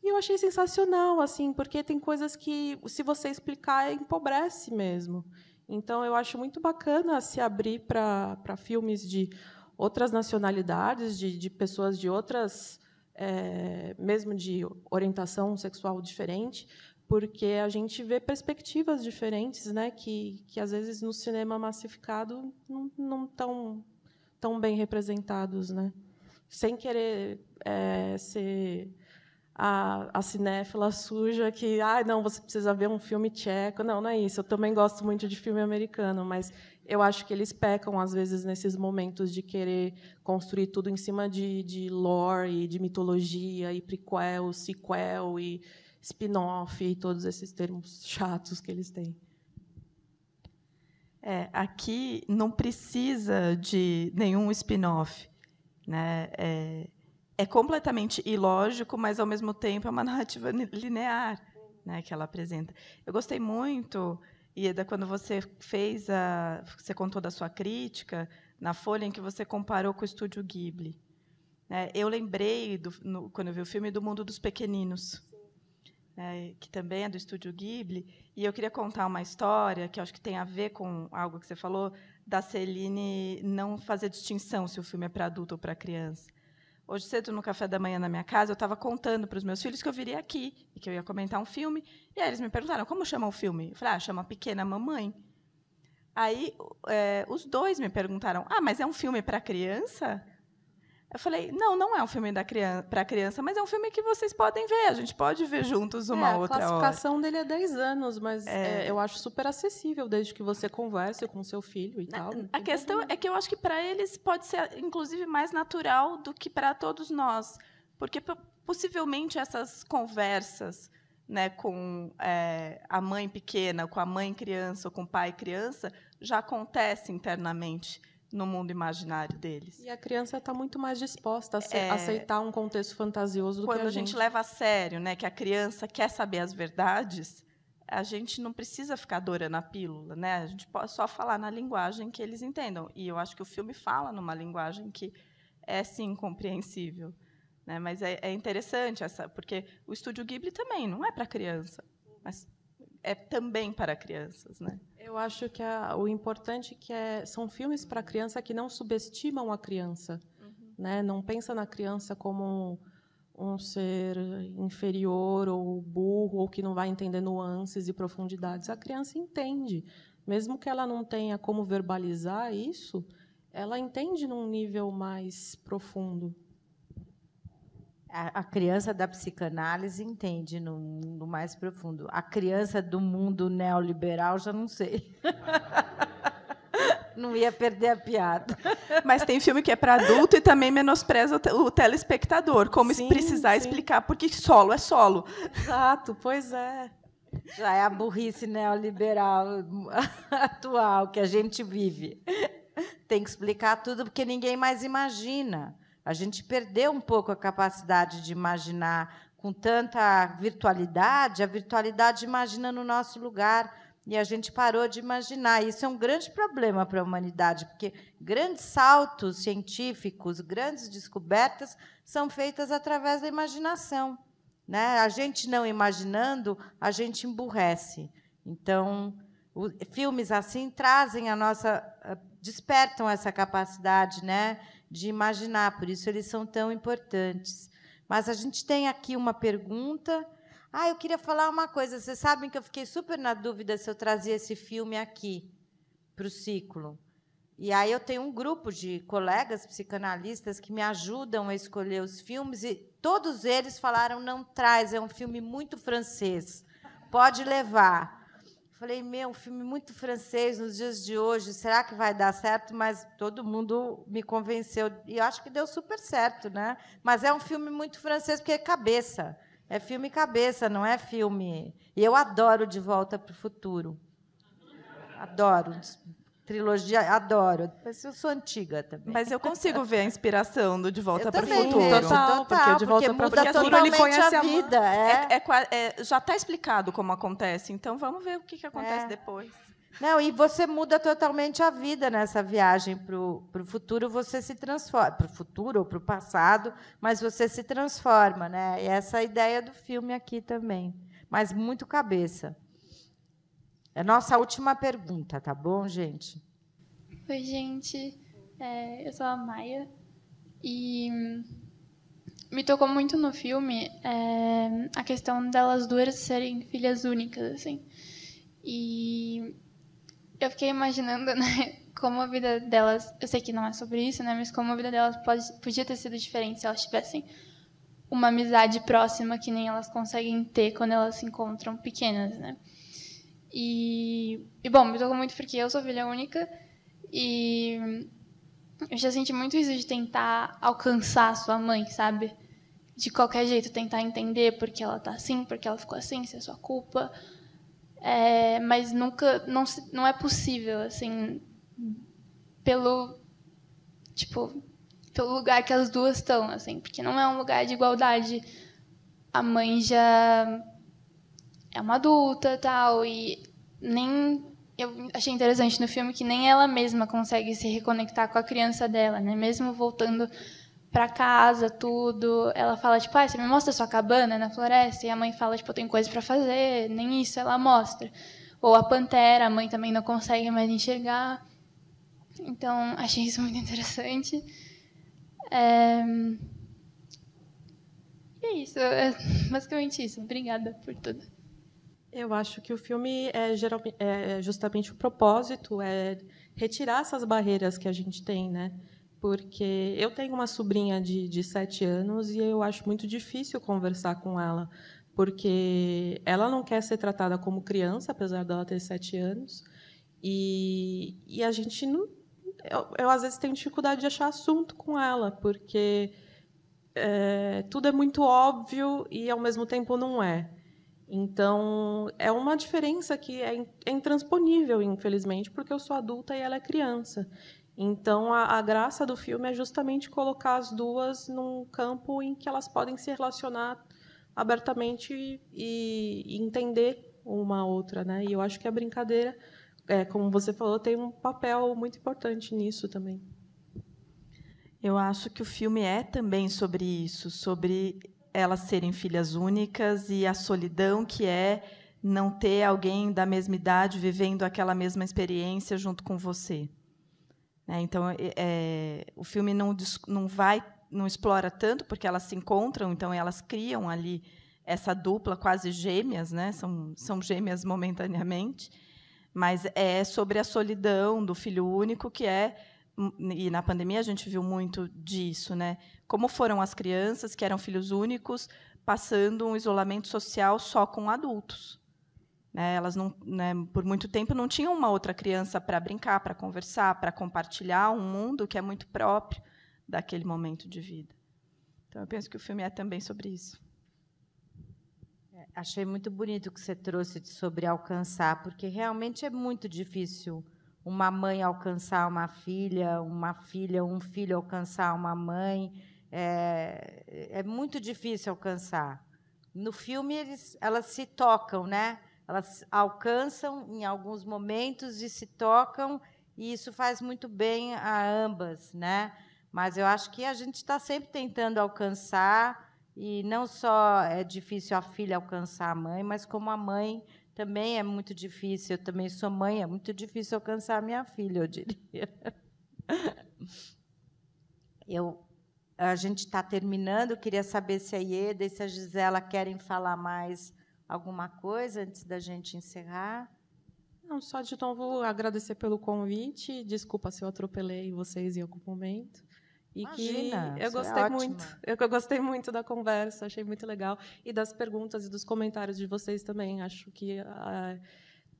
E eu achei sensacional, assim, porque tem coisas que, se você explicar, empobrece mesmo. Então, eu acho muito bacana se abrir para filmes de outras nacionalidades, de, de pessoas de outras, é, mesmo de orientação sexual diferente, porque a gente vê perspectivas diferentes, né, que, que às vezes no cinema massificado não, não tão tão bem representados, né? Sem querer é, ser a, a cinéfila suja que, ah, não, você precisa ver um filme tcheco. Não, não é isso. Eu também gosto muito de filme americano, mas eu acho que eles pecam, às vezes, nesses momentos de querer construir tudo em cima de, de lore, e de mitologia, e prequel, sequel, e spin-off, e todos esses termos chatos que eles têm. É, aqui não precisa de nenhum spin-off. Né? É, é, completamente ilógico, mas ao mesmo tempo é uma narrativa linear né, que ela apresenta. Eu gostei muito, Ieda, quando você fez a. Você contou da sua crítica na folha em que você comparou com o estúdio Ghibli. É, eu lembrei, do, no, quando eu vi o filme, do Mundo dos Pequeninos né, que também é do estúdio Ghibli, e eu queria contar uma história que acho que tem a ver com algo que você falou da Celine não fazer distinção se o filme é para adulto ou para criança. Hoje cedo no café da manhã na minha casa, eu estava contando para os meus filhos que eu viria aqui e que eu ia comentar um filme, e aí eles me perguntaram como chama o filme. Eu falei: "Ah, chama Pequena Mamãe". Aí é, os dois me perguntaram: "Ah, mas é um filme para criança?" Eu falei, não, não é um filme da criança para criança, mas é um filme que vocês podem ver, a gente pode ver juntos uma é, outra hora. A classificação hora. dele é 10 anos, mas é. É, eu acho super acessível desde que você converse com seu filho e Na, tal. A questão problema. é que eu acho que para eles pode ser inclusive mais natural do que para todos nós, porque possivelmente essas conversas né, com é, a mãe pequena, com a mãe criança ou com o pai criança, já acontece internamente no mundo imaginário deles. E a criança está muito mais disposta a é, aceitar um contexto fantasioso do que a gente. Quando a gente leva a sério, né, que a criança quer saber as verdades, a gente não precisa ficar dourando a pílula, né? A gente pode só falar na linguagem que eles entendam. E eu acho que o filme fala numa linguagem que é sim compreensível, né? Mas é, é interessante essa, porque o estúdio Ghibli também não é para criança, mas é também para crianças, né? Eu acho que a, o importante que é são filmes para criança que não subestimam a criança, uhum. né? Não pensa na criança como um, um ser inferior ou burro ou que não vai entender nuances e profundidades. A criança entende, mesmo que ela não tenha como verbalizar isso, ela entende num nível mais profundo a, criança da psicanálise entende no mundo mais profundo. A criança do mundo neoliberal já não sei. Não ia perder a piada. Mas tem filme que é para adulto e também menospreza o telespectador, como sim, precisar sim. explicar porque solo é solo. Exato, pois é. Já é a burrice neoliberal atual que a gente vive. Tem que explicar tudo porque ninguém mais imagina. A gente perdeu um pouco a capacidade de imaginar com tanta virtualidade, a virtualidade imagina no nosso lugar e a gente parou de imaginar. Isso é um grande problema para a humanidade, porque grandes saltos científicos, grandes descobertas são feitas através da imaginação. Né? A gente não imaginando, a gente emburrece. Então, o, filmes assim trazem a nossa. Eh, despertam essa capacidade né, de imaginar, por isso eles são tão importantes. Mas a gente tem aqui uma pergunta. Ah, eu queria falar uma coisa. Vocês sabem que eu fiquei super na dúvida se eu trazia esse filme aqui para o ciclo. E aí eu tenho um grupo de colegas psicanalistas que me ajudam a escolher os filmes e todos eles falaram não traz, é um filme muito francês. Pode levar falei, meu, um filme muito francês nos dias de hoje, será que vai dar certo? Mas todo mundo me convenceu. E acho que deu super certo, né? Mas é um filme muito francês, porque é cabeça. É filme cabeça, não é filme. E eu adoro De Volta para o Futuro. Adoro. Trilogia, adoro. Mas eu sou antiga também. Mas eu consigo ver a inspiração do De Volta para o Futuro. Vejo, total, porque De Volta para o Futuro assim, totalmente ele conhece a vida. É. É, é, é já está explicado como acontece, então vamos ver o que, que acontece é. depois. Não, e você muda totalmente a vida nessa viagem para o futuro, você se transforma, para o futuro ou para o passado, mas você se transforma, né? E essa é a ideia do filme aqui também. Mas muito cabeça. É nossa última pergunta, tá bom, gente? Oi, gente. É, eu sou a Maia e me tocou muito no filme é, a questão delas duas serem filhas únicas, assim. E eu fiquei imaginando, né, como a vida delas, eu sei que não é sobre isso, né, mas como a vida delas pode, podia ter sido diferente se elas tivessem uma amizade próxima que nem elas conseguem ter quando elas se encontram pequenas, né? E, e bom, me tocou muito porque eu sou filha única e eu já senti muito isso de tentar alcançar sua mãe, sabe? De qualquer jeito, tentar entender por que ela tá assim, por que ela ficou assim, se é sua culpa. É, mas nunca, não, não é possível, assim, pelo, tipo, pelo lugar que as duas estão, assim, porque não é um lugar de igualdade. A mãe já é uma adulta tal, e nem. Eu achei interessante no filme que nem ela mesma consegue se reconectar com a criança dela, né? Mesmo voltando para casa, tudo. Ela fala, tipo, ah, você me mostra sua cabana na floresta? E a mãe fala, tipo, tenho coisa para fazer, nem isso ela mostra. Ou a pantera, a mãe também não consegue mais enxergar. Então, achei isso muito interessante. É... E é isso, é basicamente isso. Obrigada por tudo. Eu acho que o filme é, é justamente o propósito é retirar essas barreiras que a gente tem, né? Porque eu tenho uma sobrinha de, de sete anos e eu acho muito difícil conversar com ela, porque ela não quer ser tratada como criança, apesar dela ter sete anos, e, e a gente não, eu, eu, às vezes tenho dificuldade de achar assunto com ela, porque é, tudo é muito óbvio e ao mesmo tempo não é. Então, é uma diferença que é, é intransponível, infelizmente, porque eu sou adulta e ela é criança. Então, a, a, graça do filme é justamente colocar as duas num campo em que elas podem se relacionar abertamente e, e entender uma a outra. Né? E eu acho que a brincadeira, é, como você falou, tem um papel muito importante nisso também. Eu acho que o filme é também sobre isso, sobre elas serem filhas únicas e a solidão que é não ter alguém da mesma idade vivendo aquela mesma experiência junto com você. Né? Então, é, é o filme não, não vai, não explora tanto porque elas se encontram, então elas criam ali essa dupla quase gêmeas, né? São, são gêmeas momentaneamente, mas é sobre a solidão do filho único que é Hum, e na pandemia a gente viu muito disso, né? Como foram as crianças que eram filhos únicos passando um isolamento social só com adultos. Né, elas não, né, por muito tempo não tinham uma outra criança para brincar, para conversar, para compartilhar um mundo que é muito próprio daquele momento de vida. Então eu penso que o filme é também sobre isso. É, achei muito bonito o que você trouxe sobre alcançar, porque realmente é muito difícil uma mãe alcançar uma filha, uma filha, um filho alcançar uma mãe. É, é muito difícil alcançar. No filme, eles, elas se tocam, né? Elas alcançam em alguns momentos e se tocam, e isso faz muito bem a ambas, né? Mas eu acho que a gente está sempre tentando alcançar, e não só é difícil a filha alcançar a mãe, mas como a mãe também é muito difícil, eu também sou mãe, é muito difícil alcançar minha filha, eu diria. Eu, a gente está terminando, queria saber se a Ieda e se a Gisela querem falar mais alguma coisa antes da gente encerrar. Não, só de novo agradecer pelo convite. Desculpa se eu atropelei vocês em algum momento. E Imagina, que eu é gostei é muito. Eu, eu, gostei muito da conversa, achei muito legal. E das perguntas e dos comentários de vocês também. Acho que ah,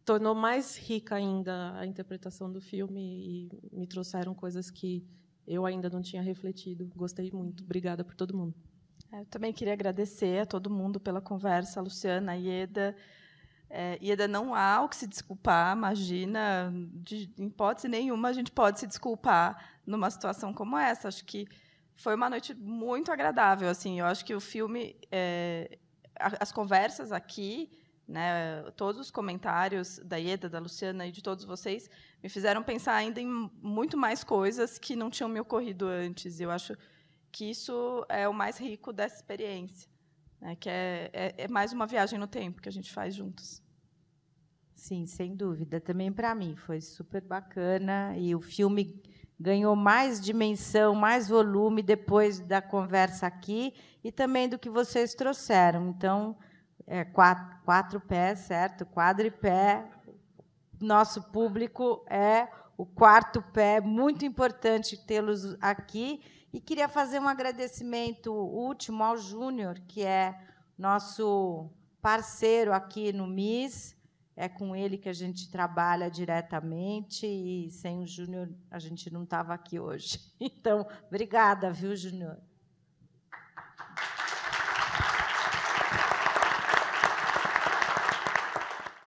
tornou mais rica ainda a interpretação do filme e me trouxeram coisas que eu ainda não tinha refletido. Gostei muito. Obrigada por todo mundo. É, eu também queria agradecer a todo mundo pela conversa, a Luciana, a Ieda é, e ainda não há o que se desculpar, imagina, de, hipótese nenhuma a gente pode se desculpar numa situação como essa. Acho que foi uma noite muito agradável, assim. Eu acho que o filme, é, as conversas aqui, né, todos os comentários da Ieda, da Luciana e de todos vocês me fizeram pensar ainda em muito mais coisas que não tinham me ocorrido antes. Eu acho que isso é o mais rico dessa experiência, né, que é, é, é mais uma viagem no tempo que a gente faz juntos. Sim, sem dúvida. Também para mim foi super bacana e o filme ganhou mais dimensão, mais volume depois da conversa aqui e também do que vocês trouxeram. Então, é, quatro, quatro pés, certo? Quadripé. Nosso público é o quarto pé, muito importante tê-los aqui. E queria fazer um agradecimento último ao Júnior, que é nosso parceiro aqui no MIS, é com ele que a gente trabalha diretamente e sem o Júnior a gente não estava aqui hoje. Então, obrigada, viu, Júnior?